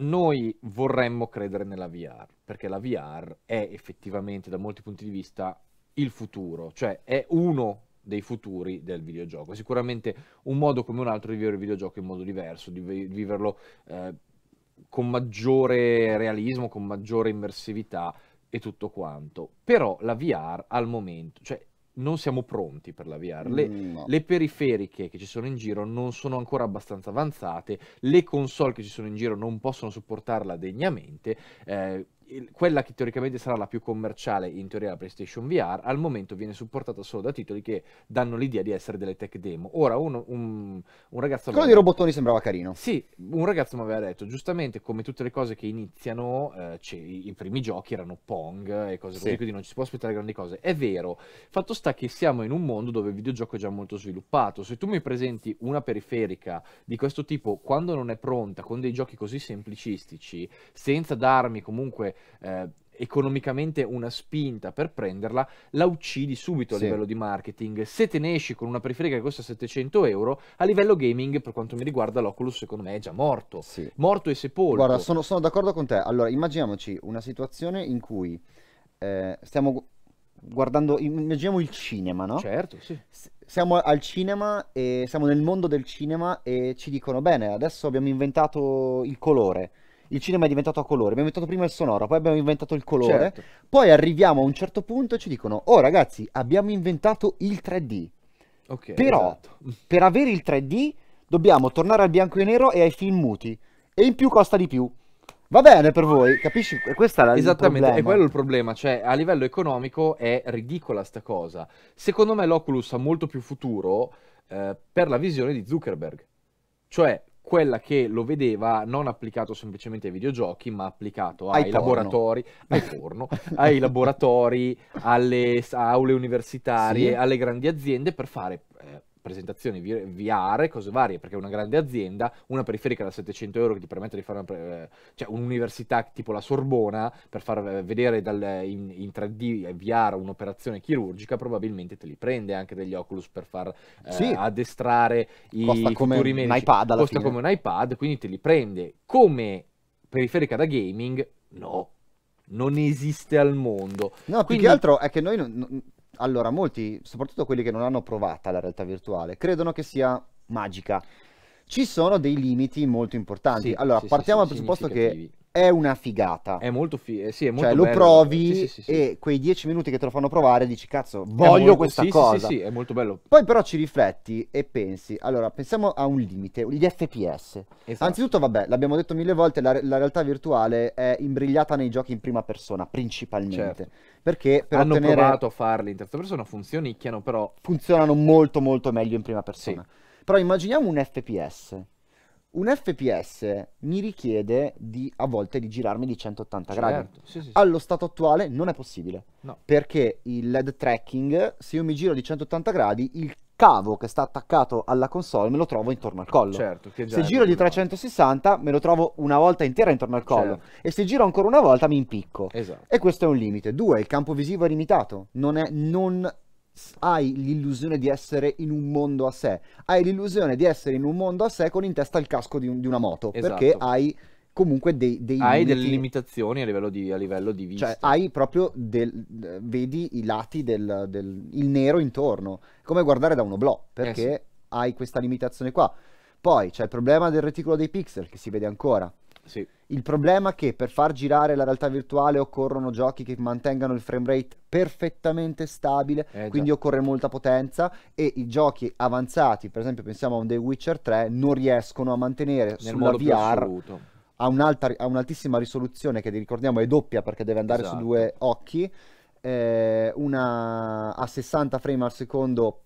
noi vorremmo credere nella VR, perché la VR è effettivamente da molti punti di vista il futuro, cioè è uno dei futuri del videogioco. sicuramente un modo come un altro di vivere il videogioco in modo diverso, di viverlo eh, con maggiore realismo, con maggiore immersività e tutto quanto. Però la VR al momento, cioè non siamo pronti per la VR. Mm, le, no. le, periferiche che ci sono in giro non sono ancora abbastanza avanzate, le console che ci sono in giro non possono supportarla degnamente. Eh, il, quella che teoricamente sarà la più commerciale, in teoria la PlayStation VR, al momento viene supportata solo da titoli che danno l'idea di essere delle tech demo. Ora, uno, un, un, ragazzo... Quello aveva... di robottoni sembrava carino. Sì, un ragazzo mi aveva detto, giustamente come tutte le cose che iniziano, eh, i primi giochi erano Pong e cose così, sì. quindi non ci si può aspettare grandi cose. È vero, fatto sta che siamo in un mondo dove il videogioco è già molto sviluppato. Se tu mi presenti una periferica di questo tipo, quando non è pronta, con dei giochi così semplicistici, senza darmi comunque eh, economicamente una spinta per prenderla, la uccidi subito a sì. livello di marketing. Se te ne esci con una periferica che costa 700 euro, a livello gaming, per quanto mi riguarda, l'Oculus secondo me è già morto. Sì. Morto e sepolto. Guarda, sono, sono, d'accordo con te. Allora, immaginiamoci una situazione in cui eh, stiamo guardando, immaginiamo il cinema, no? Certo, sì. S- siamo al cinema e siamo nel mondo del cinema e ci dicono, bene, adesso abbiamo inventato il colore il cinema è diventato a colore, abbiamo inventato prima il sonoro, poi abbiamo inventato il colore, certo. poi arriviamo a un certo punto e ci dicono, oh ragazzi, abbiamo inventato il 3D. Okay, Però esatto. per avere il 3D dobbiamo tornare al bianco e nero e ai film muti. E in più costa di più. Va bene per voi, capisci? Questa è la Esattamente, è quello il problema, cioè a livello economico è ridicola sta cosa. Secondo me l'Oculus ha molto più futuro eh, per la visione di Zuckerberg. Cioè, quella che lo vedeva non applicato semplicemente ai videogiochi, ma applicato ai, ai laboratori, ai, forno, ai laboratori, alle aule universitarie, sì. alle grandi aziende per fare eh, presentazioni VR, cose varie, perché è una grande azienda, una periferica da 700 euro che ti permette di fare pre- eh, cioè un'università tipo la Sorbona per far eh, vedere dal, in, in, 3D VR un'operazione chirurgica, probabilmente te li prende anche degli Oculus per far eh, sì. addestrare i costa come medici. un iPad alla costa fine. come un iPad, quindi te li prende. Come periferica da gaming? No non esiste al mondo. No, Quindi... più che altro è che noi non, non, allora, molti, soprattutto quelli che non hanno provata la realtà virtuale, credono che sia magica. Ci sono dei limiti molto importanti. Sì, allora, sì, partiamo dal presupposto che è una figata. È molto figa, eh, sì, è molto cioè, bello. lo provi sì, sì, sì, e quei dieci minuti che te lo fanno provare dici cazzo, voglio molto, questa cosa. Sì, sì, è molto bello. Poi però ci rifletti e pensi, allora, pensiamo a un limite, gli FPS. Esatto. Anzitutto, vabbè, l'abbiamo detto mille volte, la, la, realtà virtuale è imbrigliata nei giochi in prima persona, principalmente. Certo. Perché per Hanno ottenere... provato a farli in terza persona, funzionicchiano, però... Funzionano molto molto meglio in prima persona. Però immaginiamo un FPS un FPS mi richiede di, a volte di girarmi di 180 certo, gradi. Sì, sì, Allo stato attuale non è possibile. No. Perché il LED tracking, se io mi giro di 180 gradi, il cavo che sta attaccato alla console me lo trovo intorno al collo. Certo, se giro di 360 me lo trovo una volta intera intorno al collo certo. e se giro ancora una volta mi impicco. Esatto. E questo è un limite. Due, il campo visivo è limitato, non, è, non hai l'illusione di essere in un mondo a sé. Hai l'illusione di essere in un mondo a sé con in testa il casco di, un, di una moto. Esatto. Perché hai comunque dei, dei hai limiti. delle limitazioni a livello di, a livello di cioè, vista cioè hai proprio del, vedi i lati del, del nero intorno come guardare da uno oblò eh, perché eh sì. hai questa limitazione qua poi c'è il problema del reticolo dei pixel che si vede ancora sì. Il problema è che per far girare la realtà virtuale occorrono giochi che mantengano il frame rate perfettamente stabile, eh, quindi occorre molta potenza e i giochi avanzati, per esempio pensiamo a un The Witcher 3, non riescono a mantenere Nel sulla VR a, un'alta, a, un'altissima risoluzione che ricordiamo è doppia perché deve andare esatto. su due occhi, eh, una a 60 frame al secondo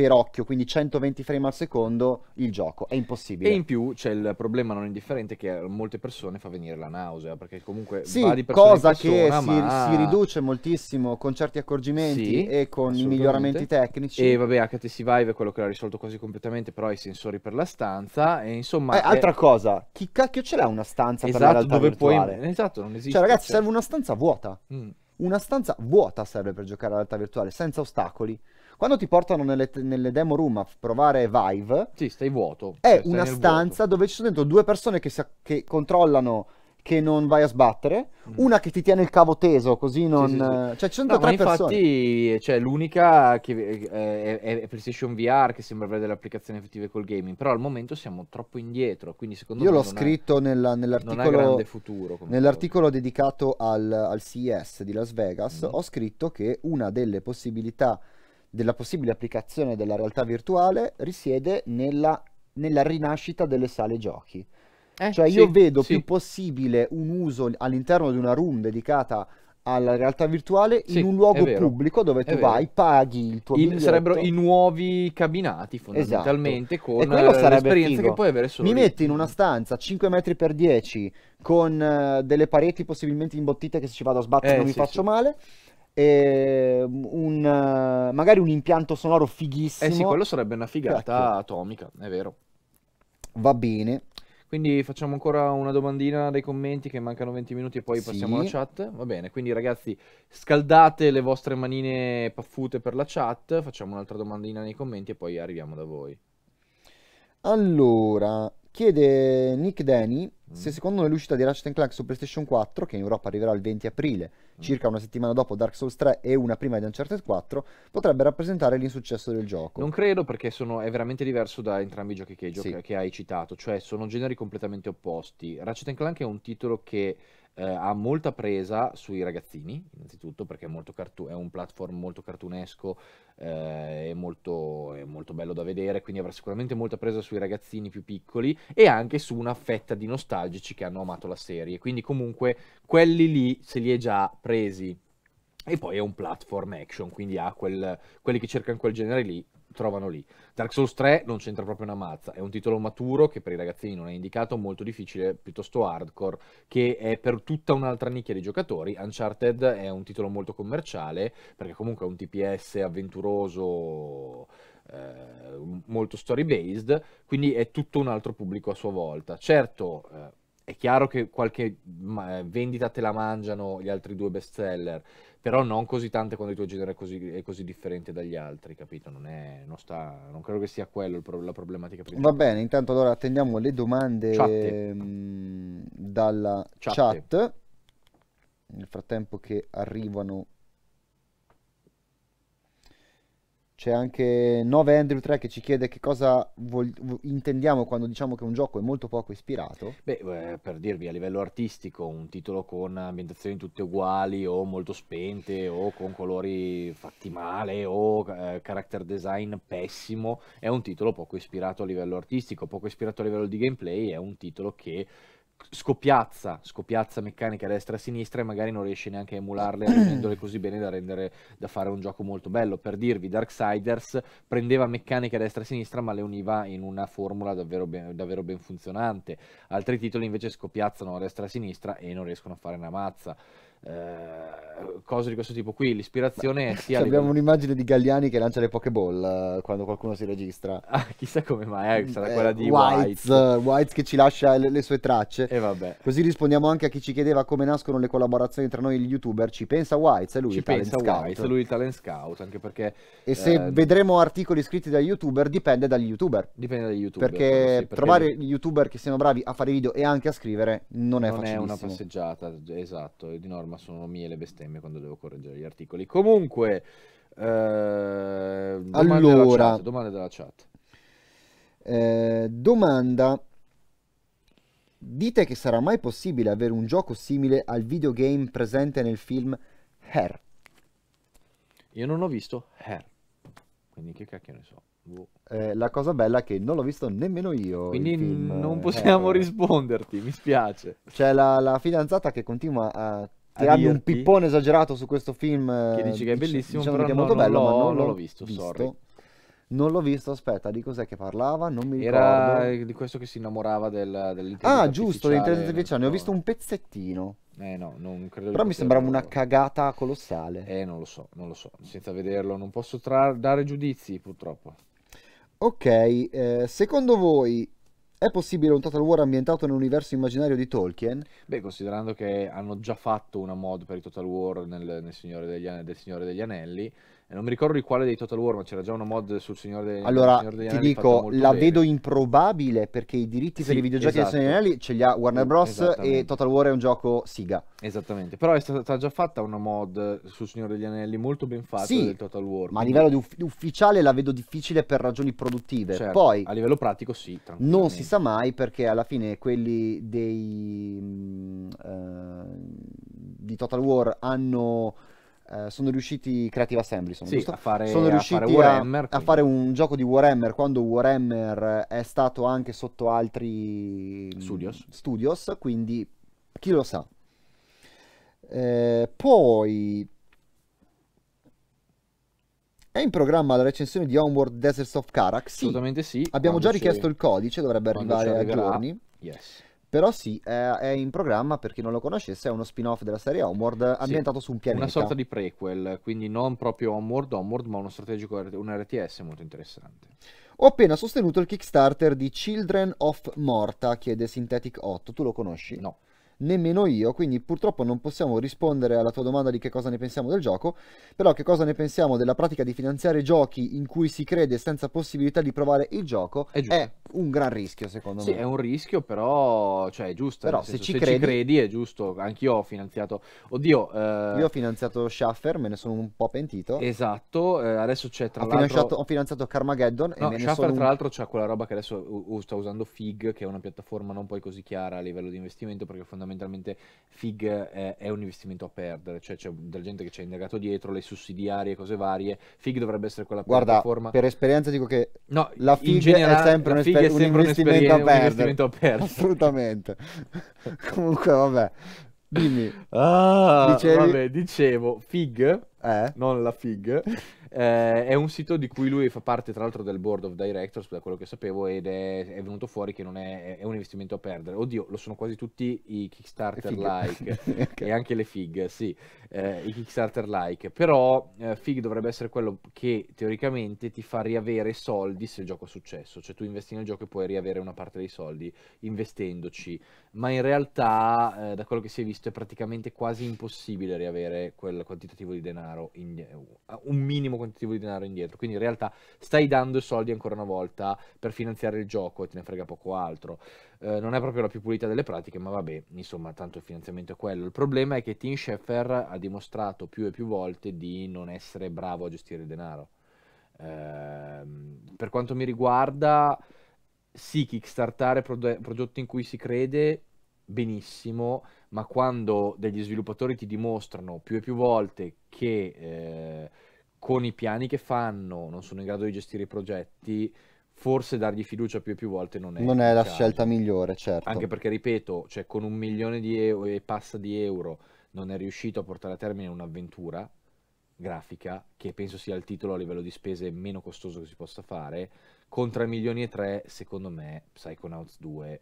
per occhio, quindi 120 frame al secondo, il gioco. È impossibile. E in più c'è il problema non indifferente che a molte persone fa venire la nausea, perché comunque sì, va di persona cosa persona, che ma... si, si, riduce moltissimo con certi accorgimenti sì, e con i miglioramenti tecnici. E vabbè, HTC Vive è quello che l'ha risolto quasi completamente, però i sensori per la stanza e insomma... Eh, è... Altra cosa, chi cacchio ce l'ha una stanza esatto, per la esatto, dove virtuale? puoi... Esatto, non esiste. Cioè ragazzi, cioè... serve una stanza vuota. Mm. Una stanza vuota serve per giocare all'alta virtuale, senza ostacoli. Quando ti portano nelle, nelle demo room a provare Vive, sì, stai vuoto. È cioè, una stanza vuoto. dove ci sono dentro due persone che, sa- che controllano che non vai a sbattere, mm. una che ti tiene il cavo teso, così non. Sì, sì, sì. Cioè, ci sono no, tre persone. Infatti, cioè, l'unica che è, eh, è, è, PlayStation VR che sembra avere delle applicazioni effettive col gaming. Però al momento siamo troppo indietro. Quindi, secondo Io me. Io l'ho scritto è, nella, nell'articolo. Futuro, nell'articolo cosa. dedicato al, al CES di Las Vegas. Mm. Ho scritto che una delle possibilità della possibile applicazione della realtà virtuale risiede nella, nella rinascita delle sale giochi. Eh, cioè io sì, vedo sì. più possibile un uso all'interno di una room dedicata alla realtà virtuale sì, in un luogo pubblico dove tu vai, paghi il tuo biglietto. il, Sarebbero i nuovi cabinati fondamentalmente esatto. con e quello eh, l'esperienza figo. che puoi avere solo Mi lì. metti in una stanza 5 metri per 10 con uh, delle pareti possibilmente imbottite che se ci vado a sbattere eh, non mi faccio male eh, un, magari un impianto sonoro fighissimo. Eh sì, quello sarebbe una figata Cacchio. atomica, è vero. Va bene. Quindi facciamo ancora una domandina dai commenti che mancano 20 minuti e poi sì. passiamo alla chat. Va bene, quindi ragazzi scaldate le vostre manine paffute per la chat, facciamo un'altra domandina nei commenti e poi arriviamo da voi. Allora, Chiede Nick Denny mm. se secondo l'uscita di Ratchet Clank su PlayStation 4, che in Europa arriverà il 20 aprile, mm. circa una settimana dopo Dark Souls 3 e una prima di Uncharted 4, potrebbe rappresentare l'insuccesso del gioco. Non credo perché sono, è veramente diverso da entrambi i giochi che, sì. che hai citato, cioè sono generi completamente opposti. Ratchet Clank è un titolo che eh, ha molta presa sui ragazzini, innanzitutto perché è, molto cartu- è un platform molto cartunesco, eh, è, molto, è molto bello da vedere, quindi avrà sicuramente molta presa sui ragazzini più piccoli e anche su una fetta di nostalgici che hanno amato la serie. Quindi comunque quelli lì se li è già presi e poi è un platform action, quindi ha quel, quelli che cercano quel genere lì trovano lì. Dark Souls 3 non c'entra proprio una mazza, è un titolo maturo che per i ragazzini non è indicato, molto difficile, piuttosto hardcore, che è per tutta un'altra nicchia di giocatori. Uncharted è un titolo molto commerciale, perché comunque è un TPS avventuroso eh, molto story based, quindi è tutto un altro pubblico a sua volta. Certo, eh, è chiaro che qualche eh, vendita te la mangiano gli altri due best seller, però non così tante quando il tuo genere è così, è così differente dagli altri, capito? Non, è, non, sta, non credo che sia quello pro, la problematica principale. Va bene, intanto allora attendiamo le domande Chatte. Mm, dalla Chatte. chat. Nel frattempo che arrivano C'è anche 9 Andrew 3 che ci chiede che cosa vol- intendiamo quando diciamo che un gioco è molto poco ispirato. Beh, eh, per dirvi a livello artistico, un titolo con ambientazioni tutte uguali o molto spente o con colori fatti male o eh, character design pessimo è un titolo poco ispirato a livello artistico, poco ispirato a livello di gameplay, è un titolo che scoppiazza, scoppiazza meccanica a destra e a sinistra e magari non riesce neanche a emularle rendendole così bene da, rendere, da fare un gioco molto bello. Per dirvi, Darksiders prendeva meccaniche a destra e a sinistra ma le univa in una formula davvero ben, davvero ben funzionante. Altri titoli invece scoppiazzano a destra e a sinistra e non riescono a fare una mazza. Eh, cose di questo tipo qui. L'ispirazione Ma, è sia. Abbiamo di... un'immagine di Galliani che lancia le Pokéball eh, quando qualcuno si registra. Ah, chissà come mai, eh, sarà eh, quella di Whites, White. Eh, White che ci lascia le, le sue tracce. E vabbè. Così rispondiamo anche a chi ci chiedeva come nascono le collaborazioni tra noi e gli youtuber. Ci pensa Whites, è lui ci il talent Whites, scout. lui il talent scout, anche perché. E se vedremo articoli scritti da youtuber, dipende dagli youtuber. Dipende dagli youtuber. Perché, sì, perché trovare gli youtuber che siano bravi a fare video e anche a scrivere non è non facilissimo. Non è una passeggiata, esatto, è di norma ma sono mie le bestemmie quando devo correggere gli articoli. Comunque, eh, domande allora, della chat, domande della chat. Eh, domanda. Dite che sarà mai possibile avere un gioco simile al videogame presente nel film Her? Io non ho visto Her, quindi che cacchio ne so. Boh. Eh, la cosa bella è che non l'ho visto nemmeno io. Quindi non possiamo Hair. risponderti, mi spiace. C'è la, la, fidanzata che continua a tirarmi un pippone esagerato su questo film che dici che è eh, diciamo bellissimo diciamo però che è molto no, bello ma non l'ho, visto, visto. Sorry. non l'ho visto aspetta di cos'è che parlava non mi ricordo era di questo che si innamorava del, dell'intelligenza ah giusto l'intelligenza artificiale ne ho visto un pezzettino eh no, non credo. Però mi sembrava una cagata colossale. Eh, non lo so, non lo so. Senza vederlo non posso dare giudizi, purtroppo. Ok, eh, secondo voi è possibile un Total War ambientato nell'universo immaginario di Tolkien? Beh, considerando che hanno già fatto una mod per il Total War nel, nel Signore degli, del Signore degli Anelli, non mi ricordo di quale dei Total War, ma c'era già una mod sul Signore degli allora, Anelli. Allora, ti dico, la bene. vedo improbabile perché i diritti sì, per i videogiochi esatto. del Signore degli Anelli ce li ha Warner Bros. e Total War è un gioco Siga. Esattamente, però è stata già fatta una mod sul Signore degli Anelli molto ben fatta sì, del Total War. ma a livello uff- ufficiale la vedo difficile per ragioni produttive. Certo, Poi, a livello pratico sì, Non si sa mai perché alla fine quelli dei... Uh, di Total War hanno eh, sono riusciti Creative Assembly sono, sì, a fare, sono riusciti a fare, Warhammer, a, a fare, un gioco di Warhammer quando Warhammer è stato anche sotto altri mm, studios, studios quindi chi lo sa eh, poi è in programma la recensione di Homeward Deserts of Karak? Sì, assolutamente sì. Abbiamo già richiesto il codice, dovrebbe arrivare a giorni. Yes. Però sì, è, è, in programma, per chi non lo conoscesse, è uno spin-off della serie Homeward ambientato sì, su un pianeta. Una sorta di prequel, quindi non proprio Homeward Homeward, ma uno strategico, un RTS molto interessante. Ho appena sostenuto il Kickstarter di Children of Morta, chiede Synthetic 8. Tu lo conosci? No nemmeno io, quindi purtroppo non possiamo rispondere alla tua domanda di che cosa ne pensiamo del gioco, però che cosa ne pensiamo della pratica di finanziare giochi in cui si crede senza possibilità di provare il gioco è, è un gran rischio secondo sì, me. Sì, è un rischio, però cioè, è giusto. Però se, ci, se credi... ci, credi... è giusto, anch'io ho finanziato, oddio... Eh... Io ho finanziato Shaffer, me ne sono un po' pentito. Esatto, eh, adesso c'è tra ho l'altro... Finanziato, ho finanziato Carmageddon no, e me Schaffer, ne sono... tra l'altro c'è quella roba che adesso uh, uh, sta usando Fig, che è una piattaforma non poi così chiara a livello di investimento perché fondamentalmente fondamentalmente FIG eh, è un investimento a perdere, cioè c'è della gente che ci ha indagato dietro, le sussidiarie, cose varie. FIG dovrebbe essere quella Guarda, piattaforma. Per esperienza dico che no, la FIG generale, è sempre, un, FIG è sempre un, investimento un, investimento a perdere. Assolutamente. Comunque, vabbè. Dimmi. Ah, vabbè, dicevo, FIG eh? non la FIG, eh, è un sito di cui lui fa parte tra l'altro del board of directors, da quello che sapevo, ed è, è venuto fuori che non è, è, un investimento a perdere. Oddio, lo sono quasi tutti i Kickstarter like okay. e anche le FIG, sì, eh, i Kickstarter like, però eh, FIG dovrebbe essere quello che teoricamente ti fa riavere soldi se il gioco ha successo, cioè tu investi nel gioco e puoi riavere una parte dei soldi investendoci, ma in realtà eh, da quello che si è visto è praticamente quasi impossibile riavere quel quantitativo di denaro denaro indietro, un minimo quantitativo di denaro indietro. Quindi in realtà stai dando soldi ancora una volta per finanziare il gioco e te ne frega poco altro. Eh, non è proprio la più pulita delle pratiche, ma vabbè, insomma, tanto il finanziamento è quello. Il problema è che Tim Schafer ha dimostrato più e più volte di non essere bravo a gestire il denaro. Eh, per quanto mi riguarda, sì, kickstartare prod- prodotti in cui si crede benissimo ma quando degli sviluppatori ti dimostrano più e più volte che eh, con i piani che fanno non sono in grado di gestire i progetti, forse dargli fiducia più e più volte non è, non è la scelta migliore, certo. Anche perché, ripeto, cioè, con un milione di euro e passa di euro non è riuscito a portare a termine un'avventura grafica, che penso sia il titolo a livello di spese meno costoso che si possa fare, con 3 milioni e 3, secondo me, Psychonauts 2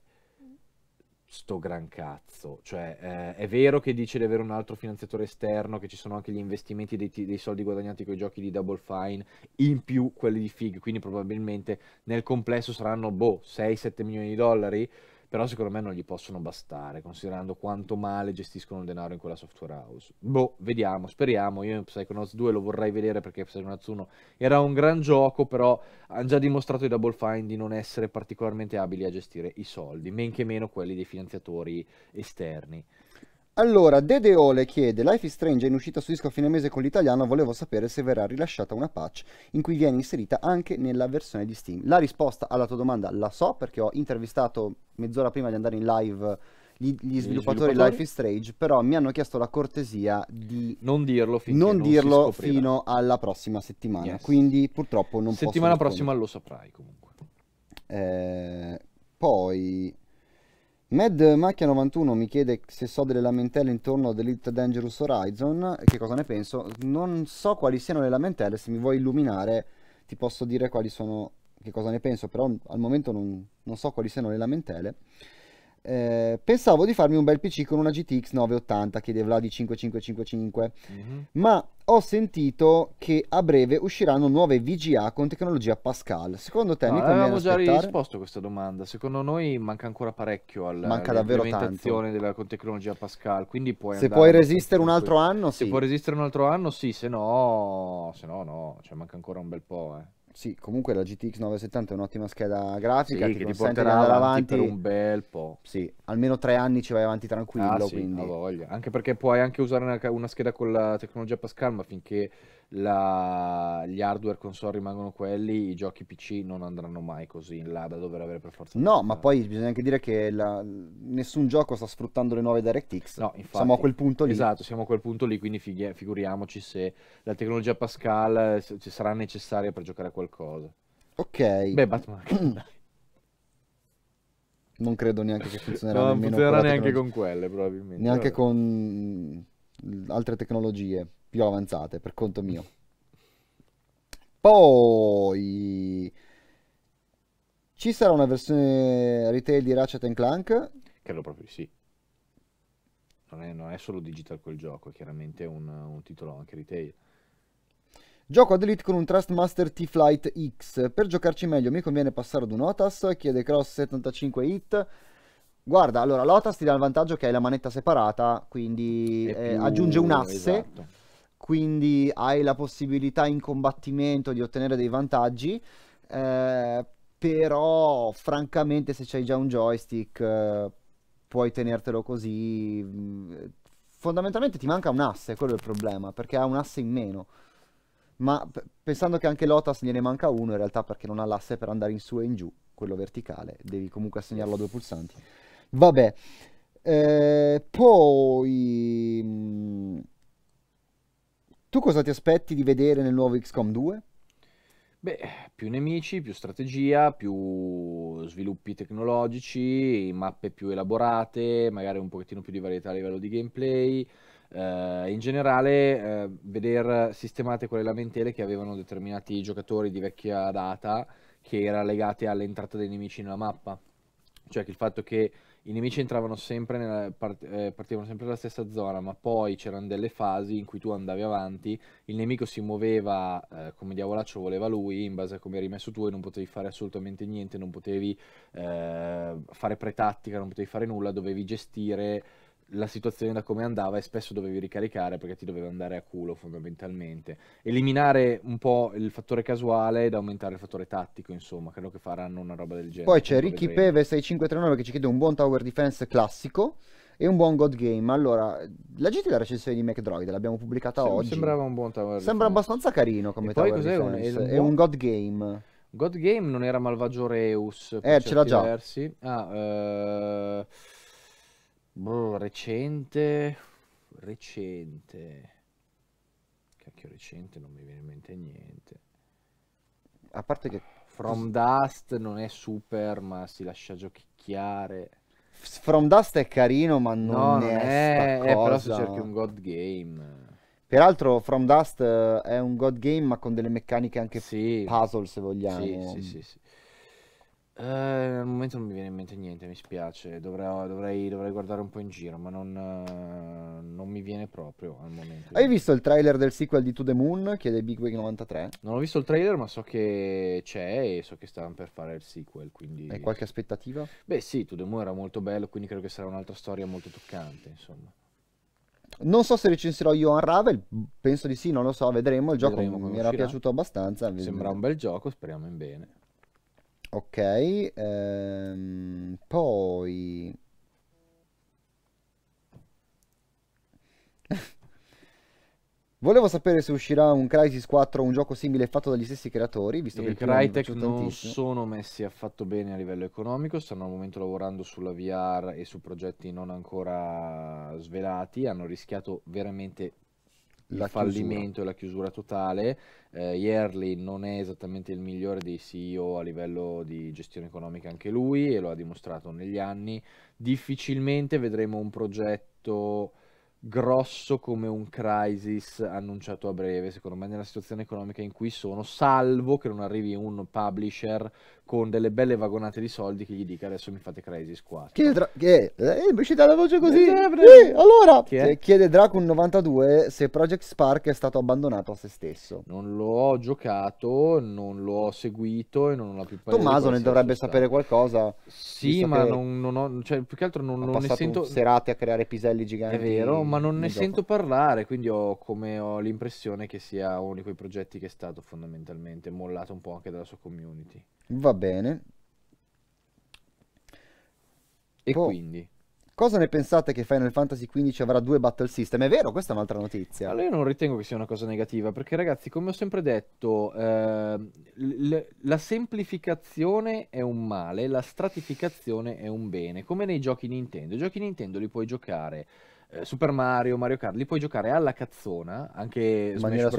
sto gran cazzo. Cioè, eh, è vero che dice di avere un altro finanziatore esterno, che ci sono anche gli investimenti dei, dei soldi guadagnati con i giochi di Double Fine, in più quelli di Fig, quindi probabilmente nel complesso saranno, boh, 6-7 milioni di dollari però secondo me non gli possono bastare, considerando quanto male gestiscono il denaro in quella software house. Boh, vediamo, speriamo, io in Psychonauts 2 lo vorrei vedere perché Psychonauts 1 era un gran gioco, però hanno già dimostrato i Double Fine di non essere particolarmente abili a gestire i soldi, men che meno quelli dei finanziatori esterni. Allora, Dedeole chiede: Life is Strange è in uscita su disco a fine mese con l'italiano. Volevo sapere se verrà rilasciata una patch in cui viene inserita anche nella versione di Steam. La risposta alla tua domanda la so perché ho intervistato mezz'ora prima di andare in live. Gli, gli, sviluppatori, di Life is Strange, però mi hanno chiesto la cortesia di non dirlo, non dirlo non fino alla prossima settimana. Yes. Quindi purtroppo non settimana posso. Settimana prossima lo saprai comunque. Eh, poi Mad Macchia 91 mi chiede se so delle lamentele intorno ad Elite Dangerous Horizon, che cosa ne penso. Non so quali siano le lamentele, se mi vuoi illuminare ti posso dire quali sono, che cosa ne penso, però al momento non, non so quali siano le lamentele. Eh, pensavo di farmi un bel PC con una GTX 980, chiede Vladi 5555, mm-hmm. ma ho sentito che a breve usciranno nuove VGA con tecnologia Pascal. Secondo te no, mi conviene avevamo già risposto a questa domanda. Secondo noi manca ancora parecchio all'implementazione della con tecnologia Pascal, quindi puoi Se puoi resistere un altro anno, sì. Se puoi resistere un altro anno, sì, se no, se no no, cioè manca ancora un bel po', eh sì, comunque la GTX 970 è un'ottima scheda grafica, sì, ti consente di andare avanti, avanti per un bel po'. Sì, almeno tre anni ci vai avanti tranquillo, ah, sì, quindi. voglia. Anche perché puoi anche usare una, una scheda con la tecnologia Pascal, ma finché la, gli hardware console rimangono quelli, i giochi PC non andranno mai così in là da dover avere per forza. No, ma poi bisogna anche dire che la, nessun gioco sta sfruttando le nuove DirectX. No, infatti, siamo a quel punto lì. Esatto, siamo a quel punto lì, quindi fighi- figuriamoci se la tecnologia Pascal ci sarà necessaria per giocare a qualcosa. Ok. Beh, Batman. non credo neanche che funzionerà. non funzionerà neanche con quelle, probabilmente. Neanche Vabbè. con altre tecnologie più avanzate per conto mio. Poi ci sarà una versione retail di Ratchet Clank? Credo proprio di sì. Non è, non è, solo digital quel gioco, è chiaramente un, un titolo anche retail. Gioco ad Elite con un Trustmaster T-Flight X. Per giocarci meglio mi conviene passare ad un Otas, chiede Cross 75 Hit. Guarda, allora l'Otas ti dà il vantaggio che hai la manetta separata, quindi eh, più, eh, aggiunge un asse. Esatto quindi hai la possibilità in combattimento di ottenere dei vantaggi, eh, però francamente se c'hai già un joystick eh, puoi tenertelo così. Mm, fondamentalmente ti manca un asse, quello è il problema, perché ha un asse in meno. Ma pensando che anche Lotus gliene manca uno, in realtà perché non ha l'asse per andare in su e in giù, quello verticale, devi comunque assegnarlo a due pulsanti. Vabbè, eh, poi... Mm, tu cosa ti aspetti di vedere nel nuovo XCOM 2? Beh, più nemici, più strategia, più sviluppi tecnologici, mappe più elaborate, magari un pochettino più di varietà a livello di gameplay. Eh, in generale, eh, veder sistemate quelle lamentele che avevano determinati giocatori di vecchia data che erano legate all'entrata dei nemici nella mappa. Cioè che il fatto che i nemici entravano sempre nella, part, eh, partivano sempre dalla stessa zona, ma poi c'erano delle fasi in cui tu andavi avanti, il nemico si muoveva eh, come diavolaccio voleva lui, in base a come eri messo tu e non potevi fare assolutamente niente, non potevi eh, fare pretattica, non potevi fare nulla, dovevi gestire la situazione da come andava e spesso dovevi ricaricare perché ti doveva andare a culo fondamentalmente. Eliminare un po' il fattore casuale ed aumentare il fattore tattico, insomma, credo che faranno una roba del genere. Poi c'è Ricky Peve 6539 che ci chiede un buon tower defense classico e un buon God Game. Allora, leggete la recensione di MacDroid, l'abbiamo pubblicata Sem- oggi. Sembrava un buon Tower Sembra defense. abbastanza carino come e Tower cos'è defense. Un, è, un, è un God Game. God Game non era Malvagio Reus. Eh, ce l'ha già. Versi. Ah, eh... Uh... Boh, recente. Recente. Cacchio, recente non mi viene in mente niente. A parte che From Dust non è super, ma si lascia giochicchiare. From Dust è carino, ma non, no, non è, è, è eh, però se cerchi un god game. Peraltro From Dust eh, è un god game, ma con delle meccaniche anche sì. puzzle, se vogliamo. Sì, sì, sì. sì. Eh, al momento non mi viene in mente niente, mi spiace. Dovrei, dovrei, dovrei guardare un po' in giro, ma non, eh, non, mi viene proprio al momento. Hai visto il trailer del sequel di To The Moon, che è del Big Wig 93? Non ho visto il trailer, ma so che c'è e so che stanno per fare il sequel, quindi... Hai qualche aspettativa? Beh sì, To The Moon era molto bello, quindi credo che sarà un'altra storia molto toccante, insomma. Non so se recensirò io Unravel, penso di sì, non lo so, vedremo. Il vedremo gioco mi era piaciuto abbastanza. Sembra un bel gioco, speriamo in bene. Ok, ehm, poi... Volevo sapere se uscirà un Crisis 4 o un gioco simile fatto dagli stessi creatori, visto I che il Crytek non tantissimo. sono messi affatto bene a livello economico, stanno al momento lavorando sulla VR e su progetti non ancora svelati, hanno rischiato veramente il la fallimento e la chiusura totale. Eh, Yerli non è esattamente il migliore dei CEO a livello di gestione economica anche lui e lo ha dimostrato negli anni. Difficilmente vedremo un progetto grosso come un crisis annunciato a breve, secondo me nella situazione economica in cui sono, salvo che non arrivi un publisher con delle belle vagonate di soldi che gli dica adesso mi fate Crazy Squad. Chiede Dra- che è mi eh, uscita la voce eh, così. Eh, allora, che chiede Dracon 92 se Project Spark è stato abbandonato a se stesso. Non l'ho giocato, non l'ho seguito e non ho più parere. Tommaso ne dovrebbe stato. sapere qualcosa. Sì, ma non, non, ho cioè, più che altro non, non ne sento serate a creare piselli giganti. È vero, ma non ne gioco. sento parlare, quindi ho come ho l'impressione che sia uno di quei progetti che è stato fondamentalmente mollato un po' anche dalla sua community. Va bene. E po- quindi? Cosa ne pensate che Final Fantasy XV avrà due battle system? È vero, questa è un'altra notizia. Allora io non ritengo che sia una cosa negativa, perché ragazzi, come ho sempre detto, eh, la semplificazione è un male, la stratificazione è un bene, come nei giochi Nintendo. I giochi Nintendo li puoi giocare eh, Super Mario, Mario Kart, li puoi giocare alla cazzona, anche in maniera,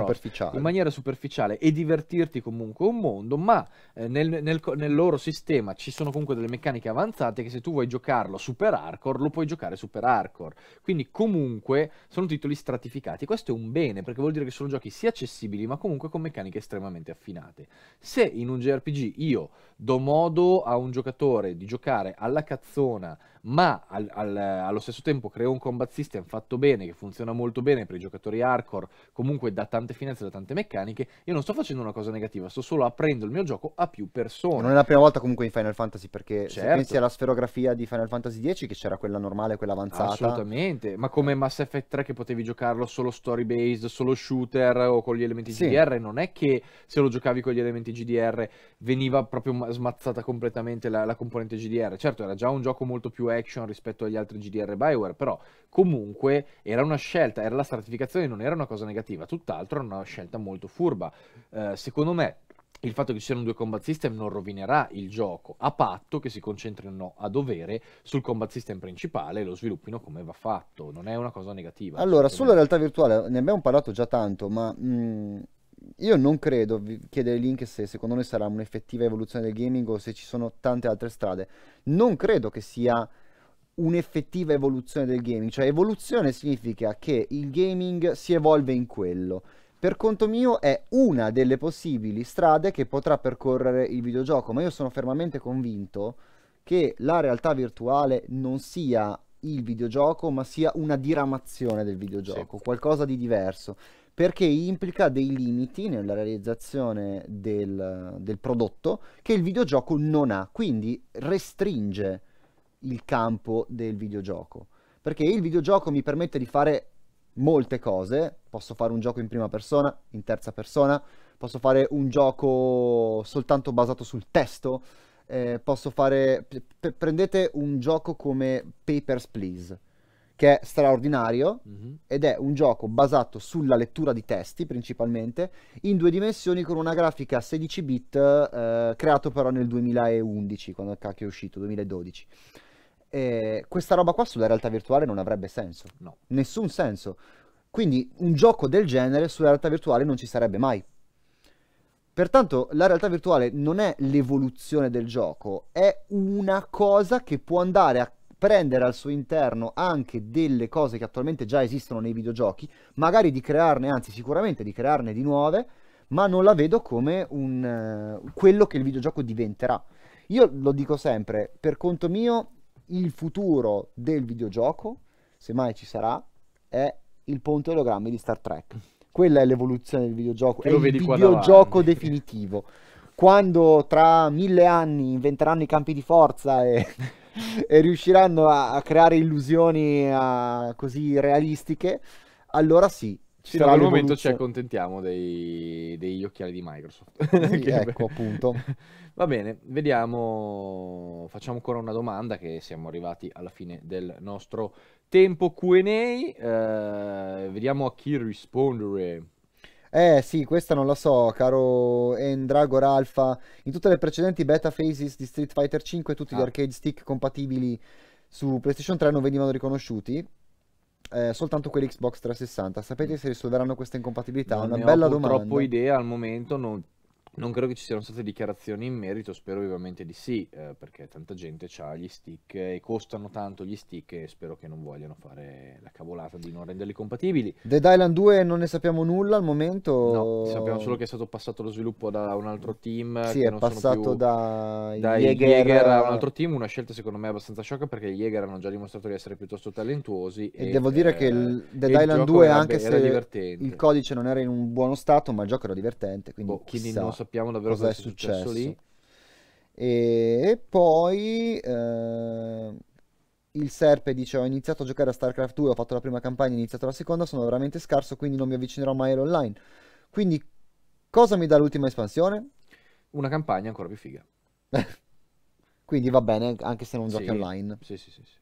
in maniera superficiale, e divertirti comunque un mondo, ma eh, nel, nel, nel, loro sistema ci sono comunque delle meccaniche avanzate che se tu vuoi giocarlo super hardcore, lo puoi giocare super hardcore. Quindi comunque sono titoli stratificati. Questo è un bene, perché vuol dire che sono giochi sia accessibili, ma comunque con meccaniche estremamente affinate. Se in un JRPG io do modo a un giocatore di giocare alla cazzona, ma al, al, allo stesso tempo creo un combat system fatto bene, che funziona molto bene per i giocatori hardcore, comunque da tante finanze, da tante meccaniche, io non sto facendo una cosa negativa, sto solo aprendo il mio gioco a più persone. Non è la prima volta comunque in Final Fantasy, perché certo. se pensi alla sferografia di Final Fantasy X, che c'era quella normale, quella avanzata. Assolutamente, ma come Mass Effect 3 che potevi giocarlo solo story based, solo shooter o con gli elementi sì. GDR, non è che se lo giocavi con gli elementi GDR veniva proprio smazzata completamente la, la componente GDR. Certo, era già un gioco molto più action rispetto agli altri GDR Bioware, però comunque comunque era una scelta, era la stratificazione, non era una cosa negativa, tutt'altro era una scelta molto furba. Eh, secondo me il fatto che ci siano due combat system non rovinerà il gioco, a patto che si concentrino a dovere sul combat system principale e lo sviluppino come va fatto, non è una cosa negativa. Allora, sulla realtà virtuale ne abbiamo parlato già tanto, ma mh, mm, io non credo, vi chiedere Link se secondo noi sarà un'effettiva evoluzione del gaming o se ci sono tante altre strade, non credo che sia un'effettiva evoluzione del gaming, cioè evoluzione significa che il gaming si evolve in quello. Per conto mio è una delle possibili strade che potrà percorrere il videogioco, ma io sono fermamente convinto che la realtà virtuale non sia il videogioco, ma sia una diramazione del videogioco, sì. qualcosa di diverso, perché implica dei limiti nella realizzazione del, del prodotto che il videogioco non ha, quindi restringe il campo del videogioco. Perché il videogioco mi permette di fare molte cose, posso fare un gioco in prima persona, in terza persona, posso fare un gioco soltanto basato sul testo, eh, posso fare... P- prendete un gioco come Papers, Please, che è straordinario mm-hmm. ed è un gioco basato sulla lettura di testi principalmente, in due dimensioni con una grafica 16 bit, eh, creato però nel 2011, quando cacchio è uscito, 2012 eh, questa roba qua sulla realtà virtuale non avrebbe senso. No. Nessun senso. Quindi un gioco del genere sulla realtà virtuale non ci sarebbe mai. Pertanto la realtà virtuale non è l'evoluzione del gioco, è una cosa che può andare a prendere al suo interno anche delle cose che attualmente già esistono nei videogiochi, magari di crearne, anzi sicuramente di crearne di nuove, ma non la vedo come un, uh, quello che il videogioco diventerà. Io lo dico sempre, per conto mio il futuro del videogioco, se mai ci sarà, è il ponte ologrammi di Star Trek. Quella è l'evoluzione del videogioco, è il videogioco definitivo. Quando tra mille anni inventeranno i campi di forza e, e riusciranno a, a creare illusioni a, così realistiche, allora sì, sì, da quel momento ci accontentiamo dei, degli occhiali di Microsoft. Sì, ecco, appunto. Va bene, vediamo, facciamo ancora una domanda che siamo arrivati alla fine del nostro tempo Q&A, eh, vediamo a chi rispondere. Eh sì, questa non la so, caro Endragor Alpha. In tutte le precedenti beta phases di Street Fighter 5 tutti ah. gli arcade stick compatibili su PlayStation 3 non venivano riconosciuti eh, soltanto quelli Xbox 360. Sapete se risolveranno questa incompatibilità? Non Una ne bella ho domanda. Non ho purtroppo idea al momento, non, non credo che ci siano state dichiarazioni in merito, spero vivamente di sì, eh, perché tanta gente ha gli stick e costano tanto gli stick e spero che non vogliano fare la cavolata di non renderli compatibili. The Dylan 2 non ne sappiamo nulla al momento? No, sappiamo solo che è stato passato lo sviluppo da un altro team. Sì, è passato da Jäger... Jäger a un altro team, una scelta secondo me abbastanza sciocca perché gli Jäger hanno già dimostrato di essere piuttosto talentuosi. E, e devo dire eh, che The Dylan 2, anche era se divertente. il codice non era in un buono stato, ma il gioco era divertente, quindi boh, chissà. Quindi non sappiamo sappiamo davvero cosa è successo, successo lì. E poi eh, il Serpe dice: Ho iniziato a giocare a StarCraft 2, ho fatto la prima campagna, ho iniziato la seconda, sono veramente scarso, quindi non mi avvicinerò mai all'online. Quindi, cosa mi dà l'ultima espansione? Una campagna ancora più figa. quindi va bene anche se non sì, giochi online. Sì, sì, sì. sì.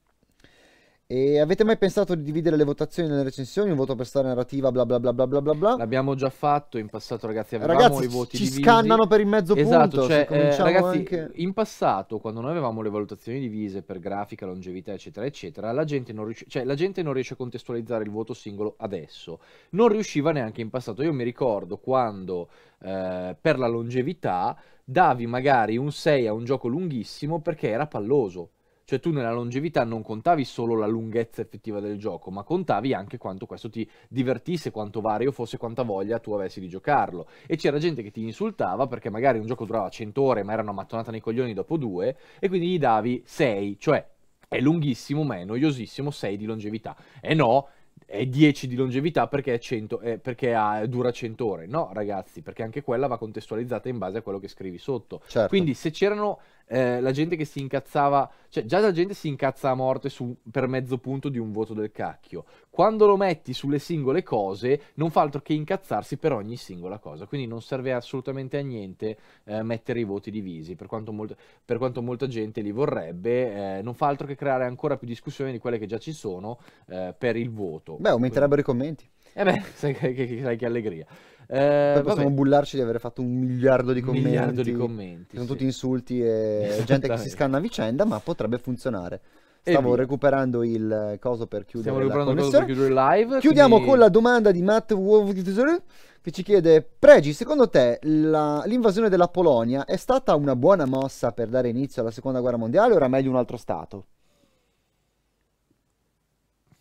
E avete mai pensato di dividere le votazioni nelle recensioni? Un voto per stare narrativa, bla bla bla bla bla bla L'abbiamo già fatto in passato, ragazzi. Avevamo ragazzi, i voti ci divisi. scannano per il mezzo esatto, punto. Cioè, eh, ragazzi, anche... in passato, quando noi avevamo le valutazioni divise per grafica, longevità, eccetera, eccetera, la gente non, riusci... cioè, la gente non riesce a contestualizzare il voto singolo adesso. Non riusciva neanche in passato. Io mi ricordo quando eh, per la longevità davi magari un 6 a un gioco lunghissimo perché era palloso cioè tu nella longevità non contavi solo la lunghezza effettiva del gioco, ma contavi anche quanto questo ti divertisse, quanto vario fosse, quanta voglia tu avessi di giocarlo. E c'era gente che ti insultava perché magari un gioco durava 100 ore, ma era una mattonata nei coglioni dopo due, e quindi gli davi 6, cioè è lunghissimo ma è noiosissimo 6 di longevità. E no, è 10 di longevità perché, è 100, eh, perché ha, dura 100 ore. No, ragazzi, perché anche quella va contestualizzata in base a quello che scrivi sotto. Certo. Quindi se c'erano eh, la gente che si incazzava, cioè già la gente si incazza a morte su, per mezzo punto di un voto del cacchio. Quando lo metti sulle singole cose, non fa altro che incazzarsi per ogni singola cosa. Quindi non serve assolutamente a niente eh, mettere i voti divisi, per quanto, molt- per quanto molta gente li vorrebbe, eh, non fa altro che creare ancora più discussioni di quelle che già ci sono eh, per il voto. Beh, aumenterebbero Quindi... i commenti. Eh beh, sai che, che, che allegria. Eh, Poi possiamo bullarci di aver fatto un miliardo di commenti. Miliardo di commenti sono sì. tutti insulti e gente che si scanna a vicenda, ma potrebbe funzionare. Stavo recuperando il coso per chiudere Stiamo recuperando il coso per chiudere live. Chiudiamo quindi... con la domanda di Matt Wovgitzer che ci chiede: Pregi, secondo te la, l'invasione della Polonia è stata una buona mossa per dare inizio alla seconda guerra mondiale o era meglio un altro Stato?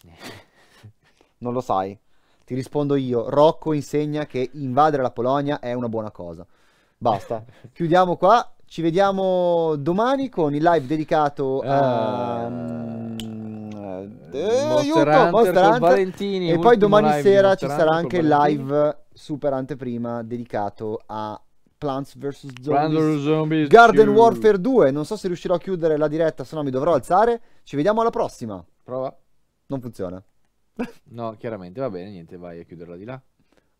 non lo sai. Ti rispondo io, Rocco insegna che invadere la Polonia è una buona cosa. Basta, chiudiamo qua, ci vediamo domani con il live dedicato a... Uh... Eh, Monster aiuto, Monster Hunter. Valentini, e poi domani sera Monster ci sarà anche il live super anteprima dedicato a Plants vs Zombies, Zombies, Garden 2. Warfare 2 non so se riuscirò a chiudere la diretta se no mi dovrò alzare ci vediamo alla prossima prova non funziona No, chiaramente va bene, niente, vai a chiuderla di là.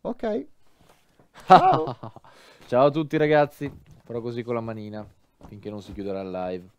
Ok. Ciao, Ciao a tutti ragazzi, farò così con la manina finché non si chiuderà il live.